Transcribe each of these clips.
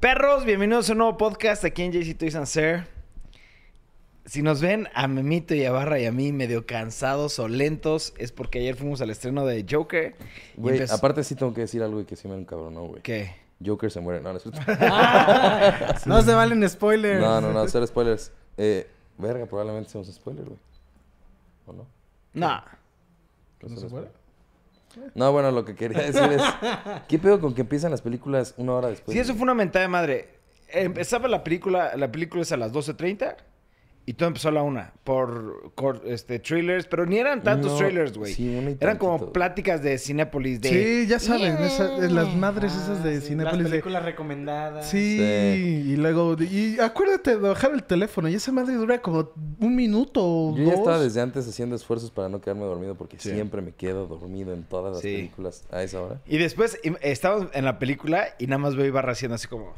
Perros, bienvenidos a un nuevo podcast aquí en JC Toys and Ser. Si nos ven a Memito y a Barra y a mí medio cansados o lentos, es porque ayer fuimos al estreno de Joker. Güey, aparte sí tengo que decir algo y que sí me encabronó, güey. ¿Qué? Joker se muere. No, no ah, No se valen spoilers. No, no, no, hacer spoilers. Eh, verga, probablemente seamos spoilers, spoiler, güey. ¿O no? ¿No, ¿No se muere? No, bueno, lo que quería decir es, ¿qué pedo con que empiezan las películas una hora después? Sí, eso fue una mentada de madre. Empezaba la película, la película es a las 12.30 y todo empezó a la una por este, trailers pero ni eran tantos trailers güey. eran como pláticas de Cinépolis. De... Sí, ya saben, las madres esas de ah, Cinépolis. Las películas recomendadas. Sí, y luego. Y acuérdate de bajar el teléfono, y esa madre dura como un minuto o Yo ya estaba desde antes haciendo esfuerzos para no quedarme dormido, porque siempre me quedo dormido en todas las películas a esa hora. Y después estábamos en la película y nada más veo iba haciendo así como.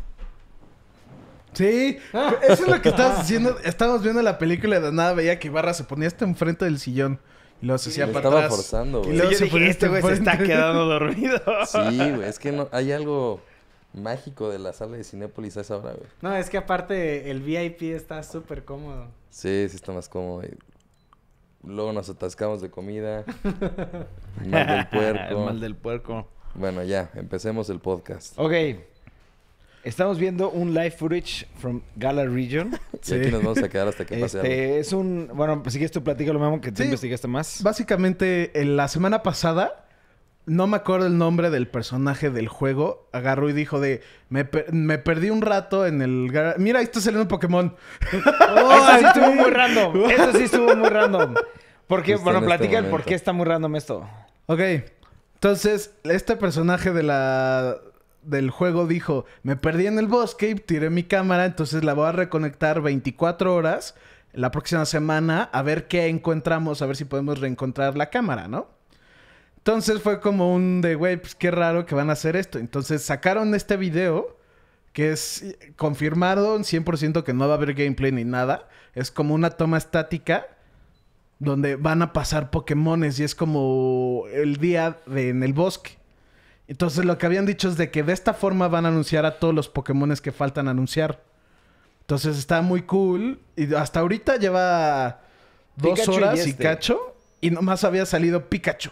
Sí, eso es lo que estabas haciendo. Estábamos viendo la película de nada, veía que Ibarra se ponía hasta enfrente del sillón. Y lo se hacía para estaba forzando, güey. Y luego se este güey se está quedando dormido. Sí, güey, es que no, hay algo mágico de la sala de Cinépolis a esa hora, güey. No, es que aparte el VIP está súper cómodo. Sí, sí está más cómodo. Luego nos atascamos de comida. mal del puerco. mal del puerco. Bueno, ya, empecemos el podcast. Ok. Estamos viendo un live footage from Gala Region. Sí, aquí nos vamos a quedar hasta que pase este, Es un... Bueno, pues, si quieres tú platica lo mismo que te sí. investigaste más. Básicamente, la semana pasada, no me acuerdo el nombre del personaje del juego, agarró y dijo de... Me, me perdí un rato en el... Mira, ahí está saliendo un Pokémon. Oh, eso sí estuvo muy random. Eso sí estuvo muy random. Porque, bueno, este platica el por qué está muy random esto. Ok. Entonces, este personaje de la del juego dijo, me perdí en el bosque y tiré mi cámara, entonces la voy a reconectar 24 horas la próxima semana a ver qué encontramos, a ver si podemos reencontrar la cámara, ¿no? Entonces fue como un de, güey, pues qué raro que van a hacer esto. Entonces sacaron este video que es confirmado 100% que no va a haber gameplay ni nada. Es como una toma estática donde van a pasar Pokémones y es como el día en el bosque. Entonces lo que habían dicho es de que de esta forma van a anunciar a todos los Pokémon que faltan anunciar. Entonces está muy cool. Y hasta ahorita lleva dos horas y, y, este. cacho. Y nomás había salido Pikachu.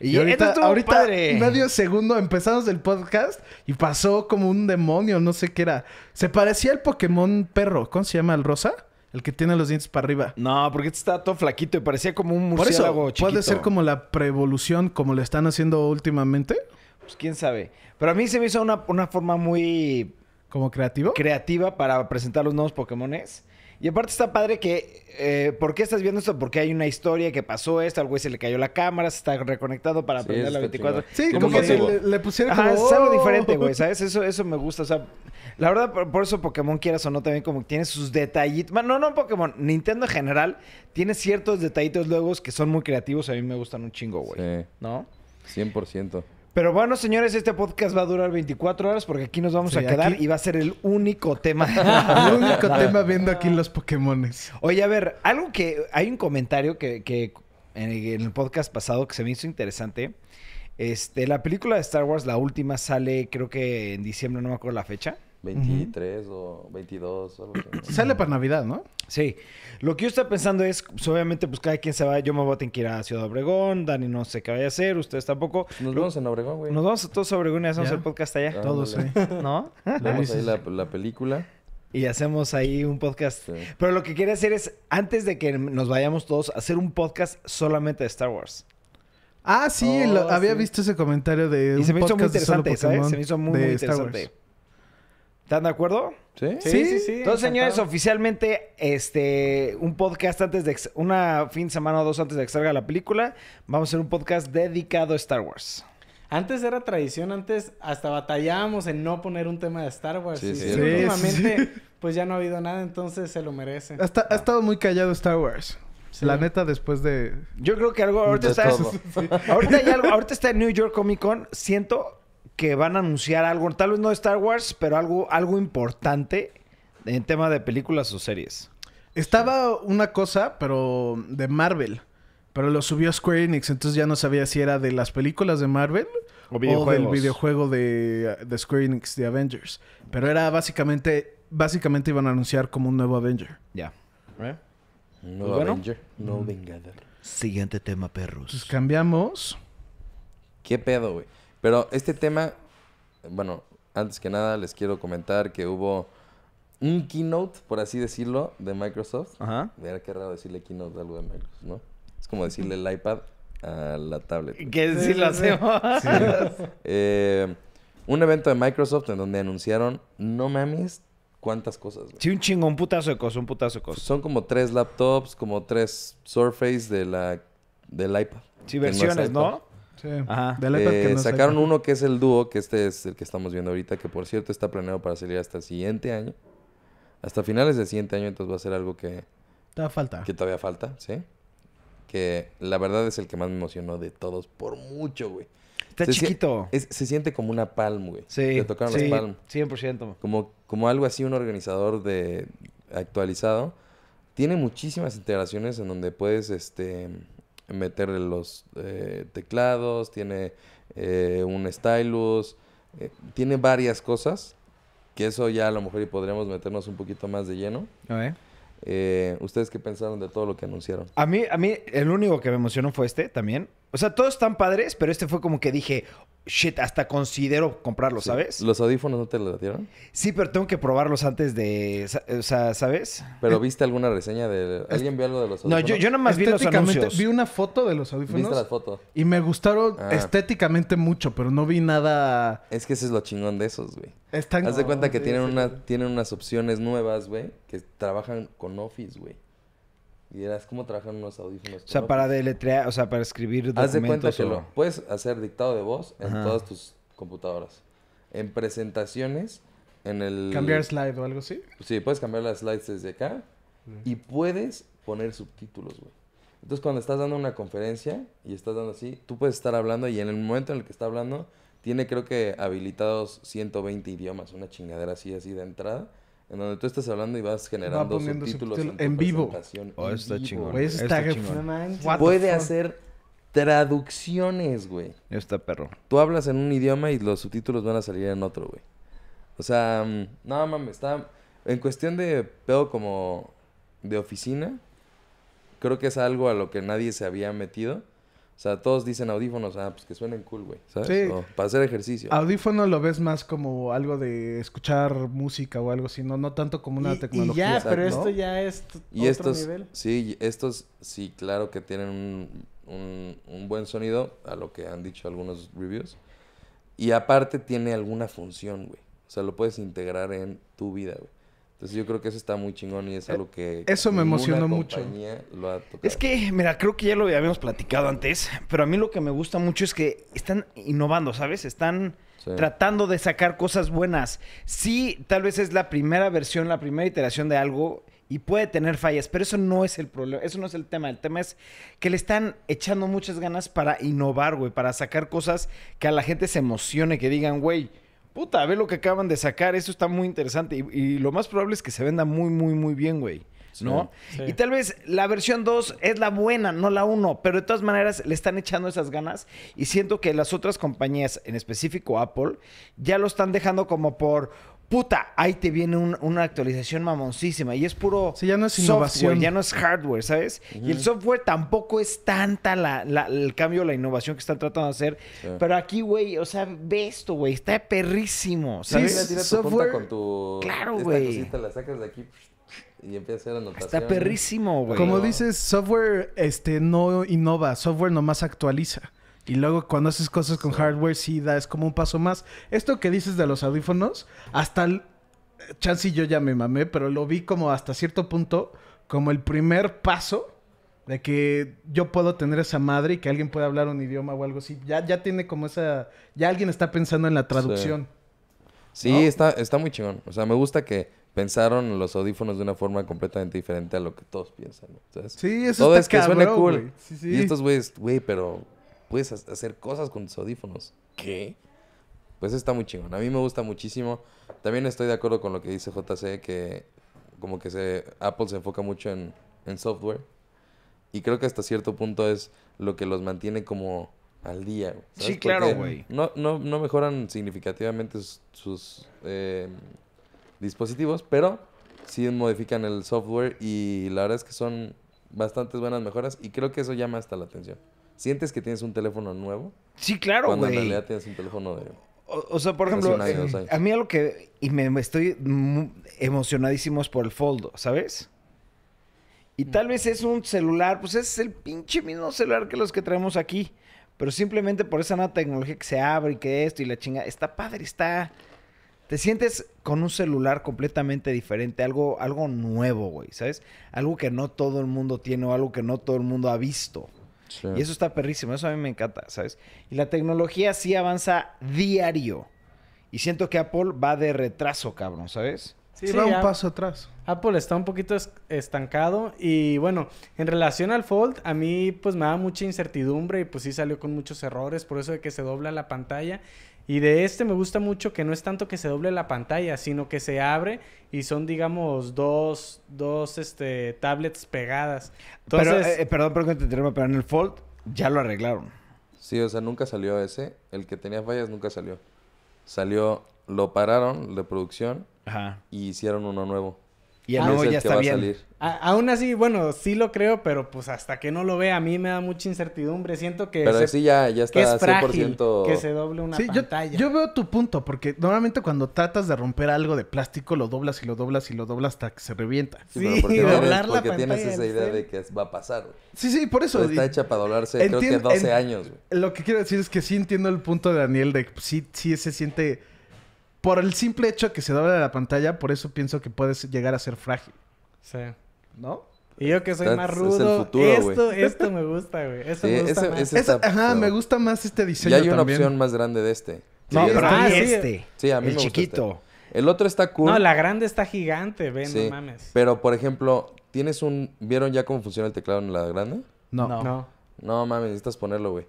Y, ahorita, ahorita medio segundo empezamos el podcast y pasó como un demonio, no sé qué era. Se parecía al Pokémon perro. ¿Cómo se llama el rosa? El que tiene los dientes para arriba. No, porque este estaba todo flaquito y parecía como un murciélago ¿Puede ser como la preevolución como le están haciendo últimamente? Pues quién sabe. Pero a mí se me hizo una, una forma muy... ¿Como creativo? Creativa para presentar los nuevos Pokémones. Y aparte está padre que, eh, ¿por qué estás viendo esto? Porque hay una historia que pasó esto, al güey se le cayó la cámara, se está reconectado para aprender la 24. Sí, como que le, pusieron es algo oh". diferente, güey, ¿sabes? Eso, eso me gusta, o sea, la verdad, por, eso Pokémon, quieras o no, también como que tiene sus detallitos. no, no Pokémon, Nintendo en general tiene ciertos detallitos luego que son muy creativos, a mí me gustan un chingo, güey. Sí. ¿No? 100%. Pero bueno, señores, este podcast va a durar 24 horas porque aquí nos vamos a quedar y va a ser el único tema. el único tema viendo aquí los Pokémones. Oye, a ver, algo que. Hay un comentario que, en, el, en, el, podcast pasado que se me hizo interesante. Este, la película de Star Wars, la última, sale creo que en diciembre, no me acuerdo la fecha. 23 o 22. Algo así. Sale para Navidad, ¿no? Sí. Lo que yo estoy pensando es, pues, obviamente, pues cada quien se va. Yo me voy a tener que ir a Ciudad Obregón. Dani no sé qué vaya a hacer. Ustedes tampoco. Pues, nos vemos en Obregón, güey. Nos vamos todos a Obregón y hacemos el podcast allá. todos, güey. ¿No? Vemos ahí la, la película. Y hacemos ahí un podcast. Pero lo que quería hacer es, antes de que nos vayamos todos, hacer un podcast solamente de Star Wars. Ah, sí, oh, había visto ese comentario de. Y un se me hizo muy interesante, ¿sabes? Se me hizo muy interesante. ¿Están de acuerdo? Sí, sí, sí. sí, Entonces, señores, oficialmente, este, un podcast antes de, una fin de semana o dos antes de que salga la película, vamos a hacer un podcast dedicado a Star Wars. Antes era tradición, antes hasta batallábamos en no poner un tema de Star Wars. Sí, y últimamente, pues ya no ha habido nada, entonces se lo merece. Ha estado muy callado Star Wars. La neta, después de. Yo creo que algo. Ahorita está. ahorita, hay algo, ahorita está en New York Comic Con. Siento que van a anunciar algo, tal vez no de Star Wars, pero algo, algo importante en tema de películas o series. Estaba una cosa, pero de Marvel, pero lo subió Square Enix, entonces ya no sabía si era de las películas de Marvel o, el del videojuego de, de, Square Enix de Avengers. Pero era básicamente, básicamente iban a anunciar como un nuevo Avenger. Ya. ¿Eh? Pues Avenger, mm. Siguiente tema, perros. Pues cambiamos. ¿Qué pedo, güey? Pero este tema, bueno, antes que nada les quiero comentar que hubo un keynote, por así decirlo, de Microsoft. Ajá. Mira qué raro decirle keynote de algo de Microsoft, ¿no? Es como decirle el iPad a la tablet. ¿Qué decirlo lo hacemos. Eh, un evento de Microsoft en donde anunciaron, no mames, cuántas cosas. Sí, un chingo, un putazo de cosas, un putazo de cosas. Son como tres laptops, como tres Surface de la, del iPad. Sí, versiones, ¿no? Sí, Ajá. Eh, sacaron uno que es el dúo, que este es el que estamos viendo ahorita, que por cierto está planeado para salir hasta el siguiente año. Hasta finales del siguiente año, entonces va a ser algo que... Todavía falta. Que todavía falta, sí. Que la verdad es el que más me emocionó de todos, por mucho, güey. Está chiquito. se siente como una palm, güey. Sí. Te tocaron sí, las palm. 100%. Como, como algo así, un organizador de actualizado. Tiene muchísimas integraciones en donde puedes, este meter los eh, teclados, tiene eh, un stylus, eh, tiene varias cosas, que eso ya a lo mejor y podríamos meternos un poquito más de lleno. ¿Ustedes qué pensaron de todo lo que anunciaron? A mí, a mí, el único que me emocionó fue este también, o sea, todos están padres, pero este fue como que dije, shit, hasta considero comprarlo, ¿sabes? ¿Los audífonos no te los dieron? Sí, pero tengo que probarlos antes de. O sea, ¿sabes? ¿Pero eh, viste alguna reseña de. ¿Alguien vio algo de los audífonos? No, yo, nada más vi los anuncios. Vi una foto de los audífonos. ¿Viste la foto? Y me gustaron ah. estéticamente mucho, pero no vi nada. Es que ese es lo chingón de esos, güey. Están. Haz de cuenta que tienen, una, tienen unas opciones nuevas, güey, que trabajan con Office, güey. Y dirás, ¿cómo trabajan unos audífonos? O sea, para deletrear, o sea, para escribir documentos. Haz de cuenta que puedes hacer dictado de voz en todas tus computadoras. En presentaciones, en el... ¿Cambiar slide o algo así? Sí, puedes cambiar las slides desde acá. Mm. Y puedes poner subtítulos, güey. Entonces, cuando estás dando una conferencia y estás dando así, tú puedes estar hablando y en el momento en el que está hablando, tiene creo que habilitados 120 idiomas, una chingadera así, así de entrada. En donde tú estás hablando y vas generando subtítulos en, vivo. Oh, está chingón. Güey, chingón. Puede hacer traducciones, güey. Está perro. Tú hablas en un idioma y los subtítulos van a salir en otro, güey. O sea, mm, no mames, está. En cuestión de pedo como de oficina, creo que es algo a lo que nadie se había metido. O sea, todos dicen audífonos, ah, pues que suenen cool, güey, ¿sabes? Sí. para hacer ejercicio. Audífono lo ves más como algo de escuchar música o algo así, no, tanto como una tecnología. Y ya, pero esto ya es y otro nivel. Sí, estos sí, claro que tienen un, un, un, buen sonido, a lo que han dicho algunos reviews. Y aparte tiene alguna función, güey. O sea, lo puedes integrar en tu vida, güey. Entonces yo creo que eso está muy chingón y es eh, algo que... Eso me emocionó mucho. Lo ha es que, mira, creo que ya lo habíamos platicado antes, pero a mí lo que me gusta mucho es que están innovando, ¿sabes? Están tratando de sacar cosas buenas. Sí, tal vez es la primera versión, la primera iteración de algo y puede tener fallas, pero eso no es el problema, eso no es el tema. El tema es que le están echando muchas ganas para innovar, güey, para sacar cosas que a la gente se emocione, que digan, güey puta, ve lo que acaban de sacar, eso está muy interesante. Y, lo más probable es que se venda muy, muy, muy bien, güey. ¿No? Y tal vez la versión 2 es la buena, no la 1, pero de todas maneras le están echando esas ganas y siento que las otras compañías, en específico Apple, ya lo están dejando como por, puta, ahí te viene una actualización mamoncísima y es puro innovación. software, ya no es hardware, ¿sabes? Y el software tampoco es tanta el cambio, la innovación que están tratando de hacer. Pero aquí, güey, o sea, ve esto, güey, está perrísimo, ¿sabes? Sí, tu con tu... Claro, güey. la sacas de aquí y empieza a hacer anotaciones. Está perrísimo, güey. Como dices, software este, no innova, software nomás actualiza. Y luego cuando haces cosas con hardware, sí da, es como un paso más. Esto que dices de los audífonos, hasta el... Chance y yo ya me mamé, pero lo vi como hasta cierto punto, como el primer paso de que yo puedo tener esa madre y que alguien pueda hablar un idioma o algo así. Ya, ya tiene como esa... Ya alguien está pensando en la traducción. Sí, está, está muy chingón. O sea, me gusta que pensaron los audífonos de una forma completamente diferente a lo que todos piensan. sí, eso todo está es que cool. Y estos güeyes, güey, pero puedes hacer cosas con tus audífonos. ¿Qué? Pues está muy chingón. A mí me gusta muchísimo. También estoy de acuerdo con lo que dice JC, que como que se, Apple se enfoca mucho en, software. Y creo que hasta cierto punto es lo que los mantiene como al día. Sí, claro, güey. No, no, no, mejoran significativamente sus, eh, dispositivos, pero sí modifican el software y la verdad es que son bastantes buenas mejoras y creo que eso llama hasta la atención. ¿Sientes que tienes un teléfono nuevo? Sí, claro, güey. Cuando en realidad tienes un teléfono de... O, sea, por ejemplo, a mí algo que... Y me, estoy emocionadísimo es por el Foldo, ¿sabes? Y tal vez es un celular, pues es el pinche mismo celular que los que traemos aquí. Pero simplemente por esa nueva tecnología que se abre y que esto y la chinga, está padre, está... Te sientes con un celular completamente diferente, algo, algo nuevo, güey, ¿sabes? Algo que no todo el mundo tiene o algo que no todo el mundo ha visto. Y eso está perrísimo, eso a mí me encanta, ¿sabes? Y la tecnología sí avanza diario. Y siento que Apple va de retraso, cabrón, ¿sabes? Sí, va un paso atrás. Apple está un poquito estancado y bueno, en relación al Fold, a mí pues me da mucha incertidumbre y pues sí salió con muchos errores, por eso de que se dobla la pantalla. Y de este me gusta mucho que no es tanto que se doble la pantalla, sino que se abre y son, digamos, dos, dos este, tablets pegadas. Entonces, eh, perdón, perdón pero en el Fold ya lo arreglaron. Sí, o sea, nunca salió ese. El que tenía fallas nunca salió. Salió, lo pararon de producción y hicieron uno nuevo. Y ah, no, ya está bien. aún así, bueno, sí lo creo, pero pues hasta que no lo vea, a mí me da mucha incertidumbre. Siento que. Pero sí, ya, ya está 100%. que se doble una pantalla. Yo, veo tu punto, porque normalmente cuando tratas de romper algo de plástico, lo doblas y lo doblas y lo doblas hasta que se revienta. Sí, sí porque, tienes esa idea de que va a pasar. Sí, sí, por eso. está hecha para doblarse, creo que 12 años. Lo que quiero decir es que sí entiendo el punto de Daniel de sí, sí se siente por el simple hecho de que se doble la pantalla, por eso pienso que puedes llegar a ser frágil. Sí. ¿No? Y yo que soy más rudo. Es futuro, esto, esto me gusta, güey. Eso me gusta más. ajá, me gusta más este diseño. Ya hay una opción más grande de este. No, pero ah, este. Sí, a mí el me este. chiquito. El otro está cool. No, la grande está gigante, ven, no mames. Pero por ejemplo, tienes un. ¿Vieron ya cómo funciona el teclado en la grande? No. No, no mames, necesitas ponerlo, güey.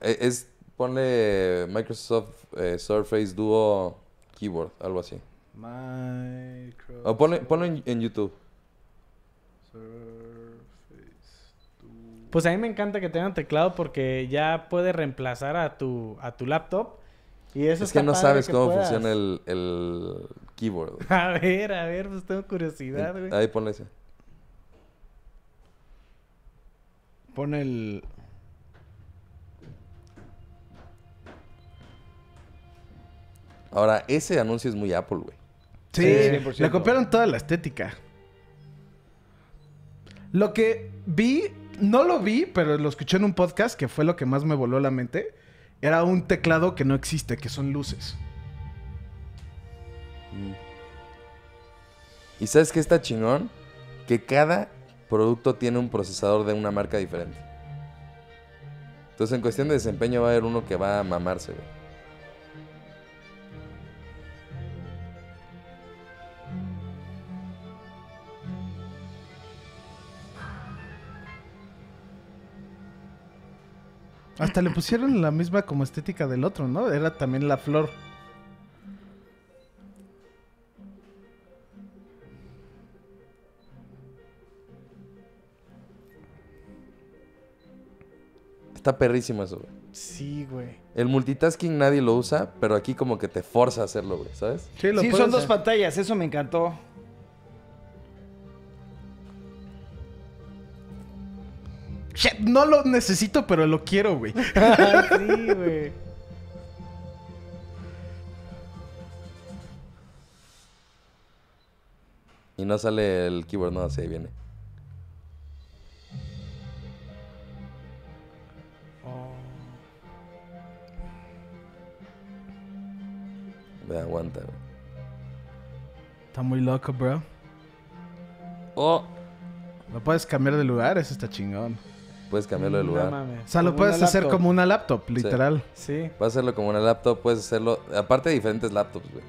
E, es, Ponle Microsoft eh, Surface Duo Keyboard, algo así. Microsoft. O ponle, en, YouTube. Surface Duo. Pues a mí me encanta que tengan teclado porque ya puede reemplazar a tu, a tu laptop. Y eso es que no sabes cómo funciona el, keyboard. A ver, a ver, pues tengo curiosidad, güey. Ahí ponle ese. Pon el Ahora, ese anuncio es muy Apple, güey. Sí, le copiaron toda la estética. Lo que vi, no lo vi, pero lo escuché en un podcast que fue lo que más me voló la mente. Era un teclado que no existe, que son luces. Mm. ¿Y sabes qué está chingón? Que cada producto tiene un procesador de una marca diferente. Entonces, en cuestión de desempeño, va a haber uno que va a mamarse, güey. Hasta le pusieron la misma como estética del otro, ¿no? Era también la flor. Está perrísimo eso, güey. Sí, güey. El multitasking nadie lo usa, pero aquí como que te forza a hacerlo, güey, ¿sabes? Sí, son dos pantallas, eso me encantó. no lo necesito, pero lo quiero, güey. sí, güey. Y no sale el keyboard, no, se viene. Oh. Ve, Me aguanta, Está muy loco, bro. Oh. Lo puedes cambiar de lugar, eso está chingón. Puedes cambiarlo de mm, lugar. O sea, lo puedes hacer como una laptop, literal. Sí. Puedes hacerlo como una laptop, puedes hacerlo. Aparte de diferentes laptops, güey.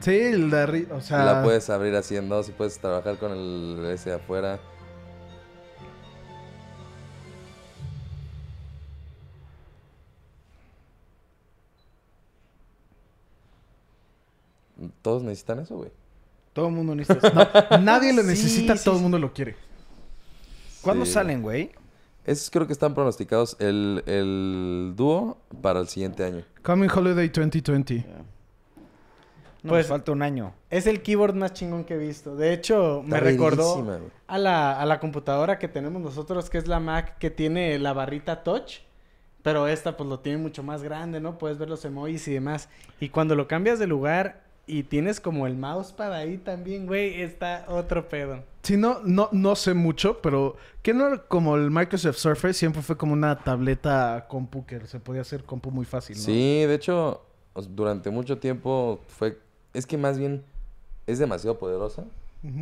Sí, la, o sea... la puedes abrir haciendo, si puedes trabajar con el ese de afuera. Todos necesitan eso, güey. Todo el mundo necesita eso. nadie lo necesita, todo el mundo lo quiere. ¿Cuándo salen, güey? Esos creo que están pronosticados el, dúo para el siguiente año. Coming Holiday 2020. Pues, falta un año. Es el keyboard más chingón que he visto. De hecho, me recordó a la, a la, computadora que tenemos nosotros, que es la Mac, que tiene la barrita touch. Pero esta, pues, lo tiene mucho más grande, ¿no? Puedes ver los emojis y demás. Y cuando lo cambias de lugar, y tienes como el mouse para ahí también, güey, está otro pedo. Sí, no, no, no sé mucho, pero que no como el Microsoft Surface siempre fue como una tableta compu que se podía hacer compu muy fácil, ¿no? Sí, de hecho, durante mucho tiempo fue. Es que más bien es demasiado poderosa.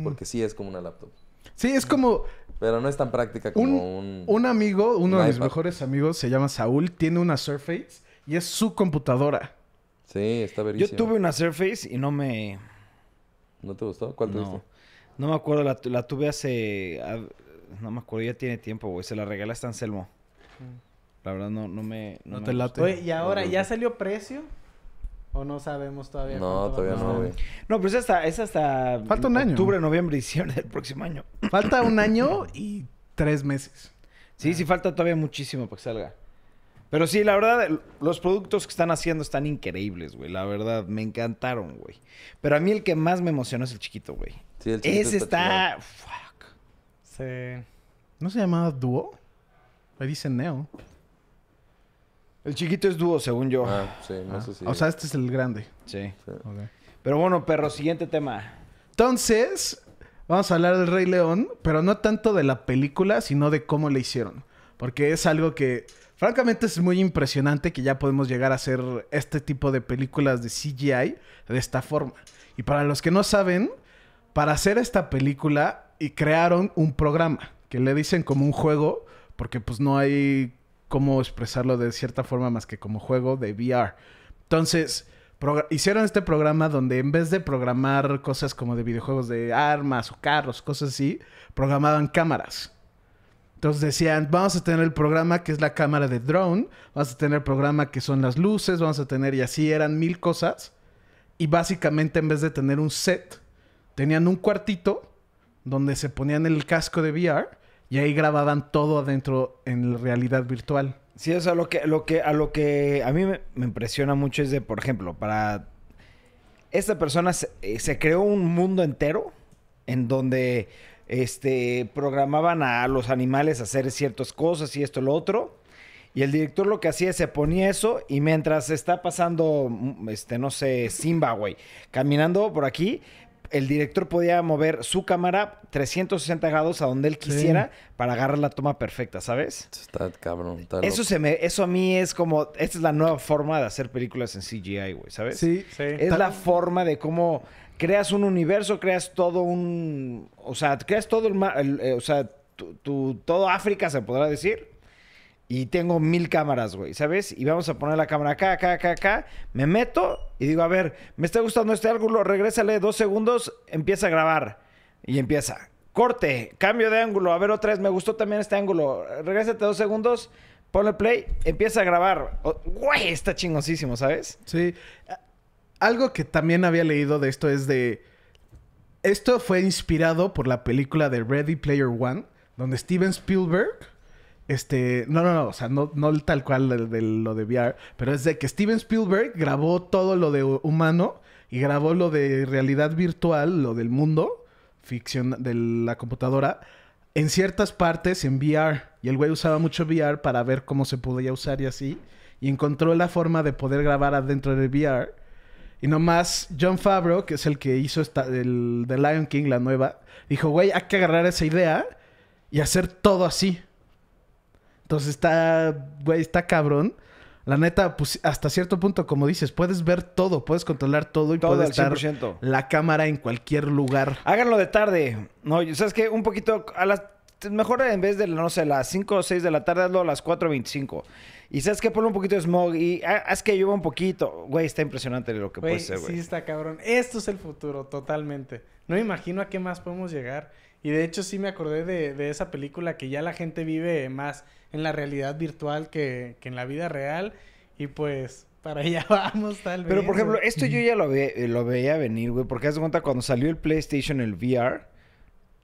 Porque sí es como una laptop. Sí, es como. Pero no es tan práctica como un. Un, amigo, uno de mis mejores amigos, se llama Saúl, tiene una Surface y es su computadora. Sí, está verísimo. Yo tuve una Surface y no me... ¿No te gustó? ¿Cuál te No, no me acuerdo, la, tuve hace... No me acuerdo, ya tiene tiempo, güey. Se la regalaste a Anselmo. La verdad no, no me... No, te Y ahora, ¿ya salió precio? ¿O no sabemos todavía? No, todavía no, No, pero pues es hasta, es hasta... Falta un año. Octubre, noviembre, diciembre del próximo año. Falta un año y tres meses. Sí, sí falta todavía muchísimo para que salga. Pero sí, la verdad, los productos que están haciendo están increíbles, güey. La verdad, me encantaron, güey. Pero a mí el que más me emocionó es el chiquito, güey. Sí, el chiquito Ese está... Fuck. Se... ¿No se llamaba dúo? Ahí dice Neo. El chiquito es dúo, según yo. Ah, sí, no ah. sé si... O sea, este es el grande. Sí. Pero bueno, perro, siguiente tema. Entonces, vamos a hablar del Rey León, pero no tanto de la película, sino de cómo le hicieron. Porque es algo que Francamente es muy impresionante que ya podemos llegar a hacer este tipo de películas de CGI de esta forma. Y para los que no saben, para hacer esta película y crearon un programa que le dicen como un juego, porque pues no hay cómo expresarlo de cierta forma más que como juego de VR. Entonces, hicieron este programa donde en vez de programar cosas como de videojuegos de armas o carros, cosas así, programaban cámaras. Entonces decían, vamos a tener el programa que es la cámara de drone, vamos a tener el programa que son las luces, vamos a tener, y así eran mil cosas. Y básicamente en vez de tener un set, tenían un cuartito donde se ponían el casco de VR y ahí grababan todo adentro en realidad virtual. Sí, o sea, lo que, lo que, a lo que a mí me, impresiona mucho es de, por ejemplo, para esta persona se eh, creó un mundo entero en donde este, programaban a los animales a hacer ciertas cosas y esto lo otro. Y el director lo que hacía es se ponía eso y mientras está pasando, mm, este, no sé, Simba, güey, caminando por aquí, el director podía mover su cámara 360 grados a donde él quisiera para agarrar la toma perfecta, ¿sabes? Está cabrón. eso, se me, eso a mí es como, esta es la nueva forma de hacer películas en CGI, güey, ¿sabes? Sí, sí. Es la forma de cómo creas un universo, creas todo un, o sea, creas todo el, mar, eh, o sea, tu, todo África se podrá decir. Y tengo mil cámaras, güey, ¿sabes? Y vamos a poner la cámara acá, acá, acá, acá. Me meto y digo, a ver, me está gustando este ángulo, regrésale dos segundos, empieza a grabar. Y empieza. Corte, cambio de ángulo, a ver otra vez, me gustó también este ángulo. Regrésate dos segundos, ponle play, empieza a grabar. Güey, está chingosísimo, ¿sabes? Sí algo que también había leído de esto es de... Esto fue inspirado por la película de Ready Player One, donde Steven Spielberg... Este, no, no, no, o sea, no, tal cual de, lo de VR, pero es de que Steven Spielberg grabó todo lo de humano y grabó lo de realidad virtual, lo del mundo, ficción de la computadora, en ciertas partes en VR. Y el güey usaba mucho VR para ver cómo se podía usar y así. Y encontró la forma de poder grabar adentro del VR y nomás John Favreau, que es el que hizo esta, el The Lion King, la nueva, dijo, güey, hay que agarrar esa idea y hacer todo así. Entonces está, güey, está cabrón. La neta, pues hasta cierto punto, como dices, puedes ver todo, puedes controlar todo y puedes estar la cámara en cualquier lugar. Háganlo de tarde. No, ¿sabes que Un poquito a las mejor en vez de, no sé, las 5 o 6 de la tarde, hazlo a las 4.25. Y sabes que ponle un poquito de smog y ah, haz que llueva un poquito. Güey, está impresionante lo que puede ser, güey. Sí, está cabrón. Esto es el futuro, totalmente. No me imagino a qué más podemos llegar. Y de hecho sí me acordé de, esa película que ya la gente vive más en la realidad virtual que, en la vida real. Y pues para allá vamos tal vez. Pero por ejemplo, esto yo ya lo, lo veía venir, güey. Porque haz de cuenta cuando salió el PlayStation, el VR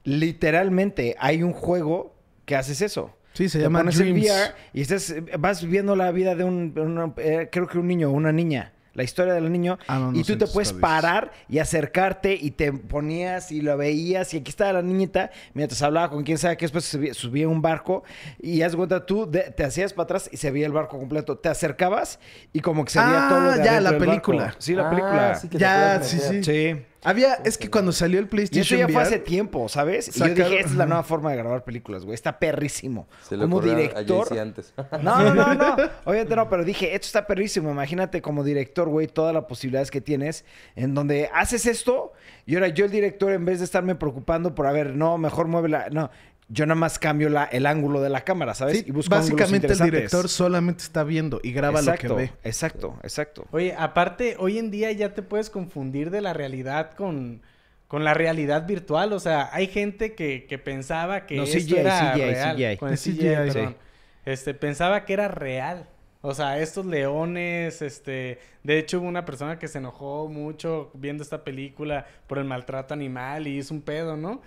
literalmente hay un juego que haces eso. Sí, se llama Dreams. y estás, vas viendo la vida de un, eh, creo que un niño o una niña la historia del niño ah, y tú te puedes parar y acercarte y te ponías y lo veías y aquí estaba la niñita mientras hablaba con quien sabe que después subía, un barco y haz cuenta tú te hacías para atrás y se veía el barco completo te acercabas y como que se veía ah, todo ya la película sí la película ah, ya sí sí sí había, es que cuando salió el PlayStation. eso ya fue hace tiempo, ¿sabes? Y es la nueva forma de grabar películas, güey. Está perrísimo. como director. No, no, no, no. Obviamente no, pero dije, esto está perrísimo. Imagínate como director, güey, todas las posibilidades que tienes en donde haces esto y ahora yo, el director, en vez de estarme preocupando por, a ver, no, mejor mueve la. No, yo nada más cambio la, el ángulo de la cámara, ¿sabes? Sí, y básicamente el director solamente está viendo y graba lo que ve. Exacto, exacto. Oye, aparte, hoy en día ya te puedes confundir de la realidad con, con la realidad virtual. O sea, hay gente que, que pensaba que no, esto era real. perdón. Este, pensaba que era real. O sea, estos leones, este... De hecho, hubo una persona que se enojó mucho viendo esta película por el maltrato animal y hizo un pedo, ¿no?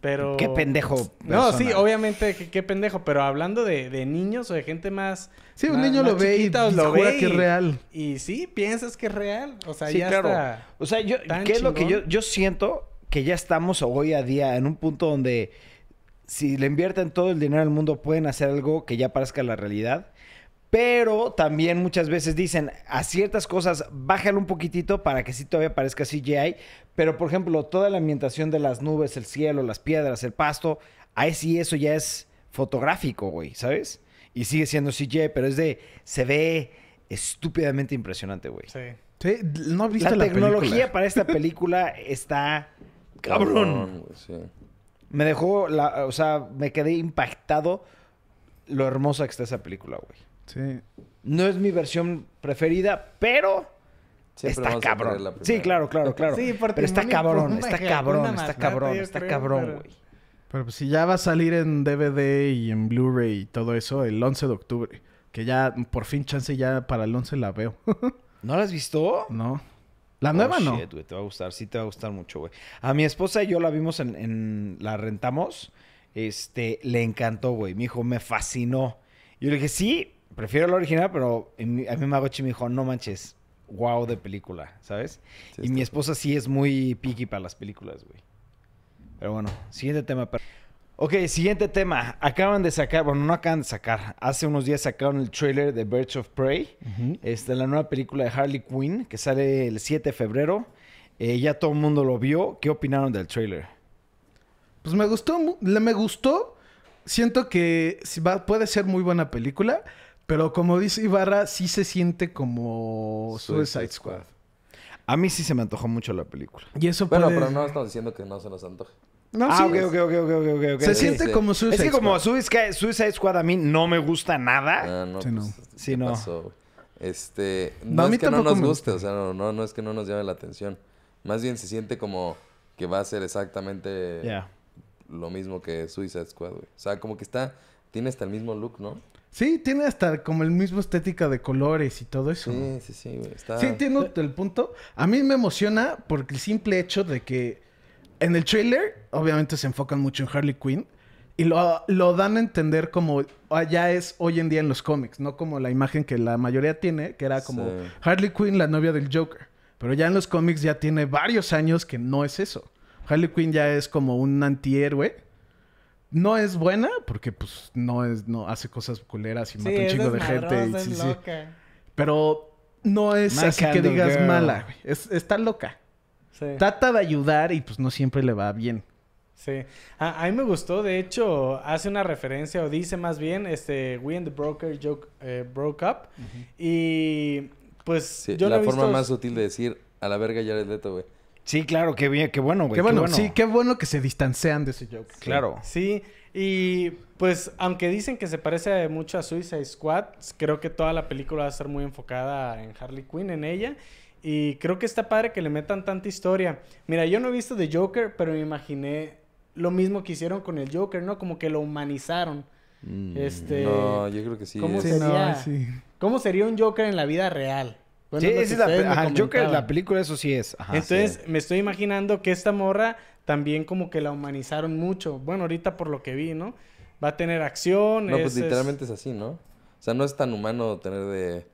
Pero... Qué pendejo. No, sí, obviamente, qué, pendejo. Pero hablando de, niños o de gente más. Sí, un niño lo ve y lo ve que es real. Y sí, piensas que es real. O sea, ya está O sea, yo, ¿qué es lo que yo, yo siento? Que ya estamos hoy a día en un punto donde si le invierten todo el dinero al mundo pueden hacer algo que ya parezca la realidad. Pero también muchas veces dicen a ciertas cosas, bájalo un poquitito para que sí todavía parezca CGI. Pero, por ejemplo, toda la ambientación de las nubes, el cielo, las piedras, el pasto, ahí sí eso ya es fotográfico, güey, ¿sabes? Y sigue siendo CGI, pero es de. Se ve estúpidamente impresionante, güey. Sí. No la, tecnología para esta película está. Cabrón. Me dejó. La, o sea, me quedé impactado lo hermosa que está esa película, güey. Sí. No es mi versión preferida, pero está cabrón. Sí, claro, claro, claro. pero está cabrón, está cabrón, está cabrón, está cabrón, güey. Pero pues, si ya va a salir en DVD y en Blu-ray y todo eso el 11 de octubre, que ya por fin chance ya para el 11 la veo. ¿No la has visto? No. La nueva oh, no. te va a gustar, sí te va a gustar mucho, güey. A mi esposa y yo la vimos en, la rentamos. Este, le encantó, güey. Mi hijo me fascinó. Yo le dije, sí, prefiero la original, pero a mí Magochi me dijo, no manches, wow de película, ¿sabes? y mi esposa sí es muy picky para las películas, güey. Pero bueno, siguiente tema. Ok, siguiente tema. Acaban de sacar, bueno, no acaban de sacar. Hace unos días sacaron el trailer de Birds of Prey. Este, la nueva película de Harley Quinn que sale el 7 de febrero. Eh, ya todo el mundo lo vio. ¿Qué opinaron del trailer? Pues me gustó, le me gustó. Siento que puede ser muy buena película pero como dice Ibarra, sí se siente como Suicide Squad. A mí sí se me antojó mucho la película. Y eso Bueno, pero no estamos diciendo que no se nos antoje. No, ah, sí. ok, ok, ok, ok, ok, Se siente como Suicide Squad. Es que como Suicide, Suicide Squad a mí no me gusta nada. no, no. no. Este, no, es que no nos guste, o sea, no, no, no es que no nos llame la atención. Más bien se siente como que va a ser exactamente lo mismo que Suicide Squad, güey. O sea, como que está tiene hasta el mismo look, ¿no? Sí, tiene hasta como el mismo estética de colores y todo eso. Sí, sí, sí, Sí, entiendo el punto. A mí me emociona porque el simple hecho de que en el trailer, obviamente se enfocan mucho en Harley Quinn. Y lo, dan a entender como ah, ya es hoy en día en los cómics, no como la imagen que la mayoría tiene, que era como Harley Quinn, la novia del Joker. Pero ya en los cómics ya tiene varios años que no es eso. Harley Quinn ya es como un antihéroe no es buena porque pues no es no hace cosas culeras y mata un chingo de gente sí, Pero no es así que digas mala, güey. Es, está loca. Trata de ayudar y pues no siempre le va bien. Sí. A, a, mí me gustó, de hecho, hace una referencia o dice más bien, este, We and the Broker joke, eh, broke up. Y pues yo la, forma más útil de decir a la verga ya eres Leto, güey. Sí, claro, qué bien, qué bueno, güey. Qué bueno, sí, qué bueno que se distancian de ese Joker. Claro. Sí, y pues aunque dicen que se parece mucho a Suicide Squad, creo que toda la película va a ser muy enfocada en Harley Quinn, en ella. Y creo que está padre que le metan tanta historia. Mira, yo no he visto The Joker, pero me imaginé lo mismo que hicieron con el Joker, ¿no? Como que lo humanizaron. Mm, este, no, yo creo que sí. ¿Cómo, sería, sí. ¿Cómo sería un Joker en la vida real? sí, es la, la película, eso sí es. Entonces, me estoy imaginando que esta morra también como que la humanizaron mucho. Bueno, ahorita por lo que vi, ¿no? Va a tener acción. No, pues literalmente es... así, ¿no? O sea, no es tan humano tener de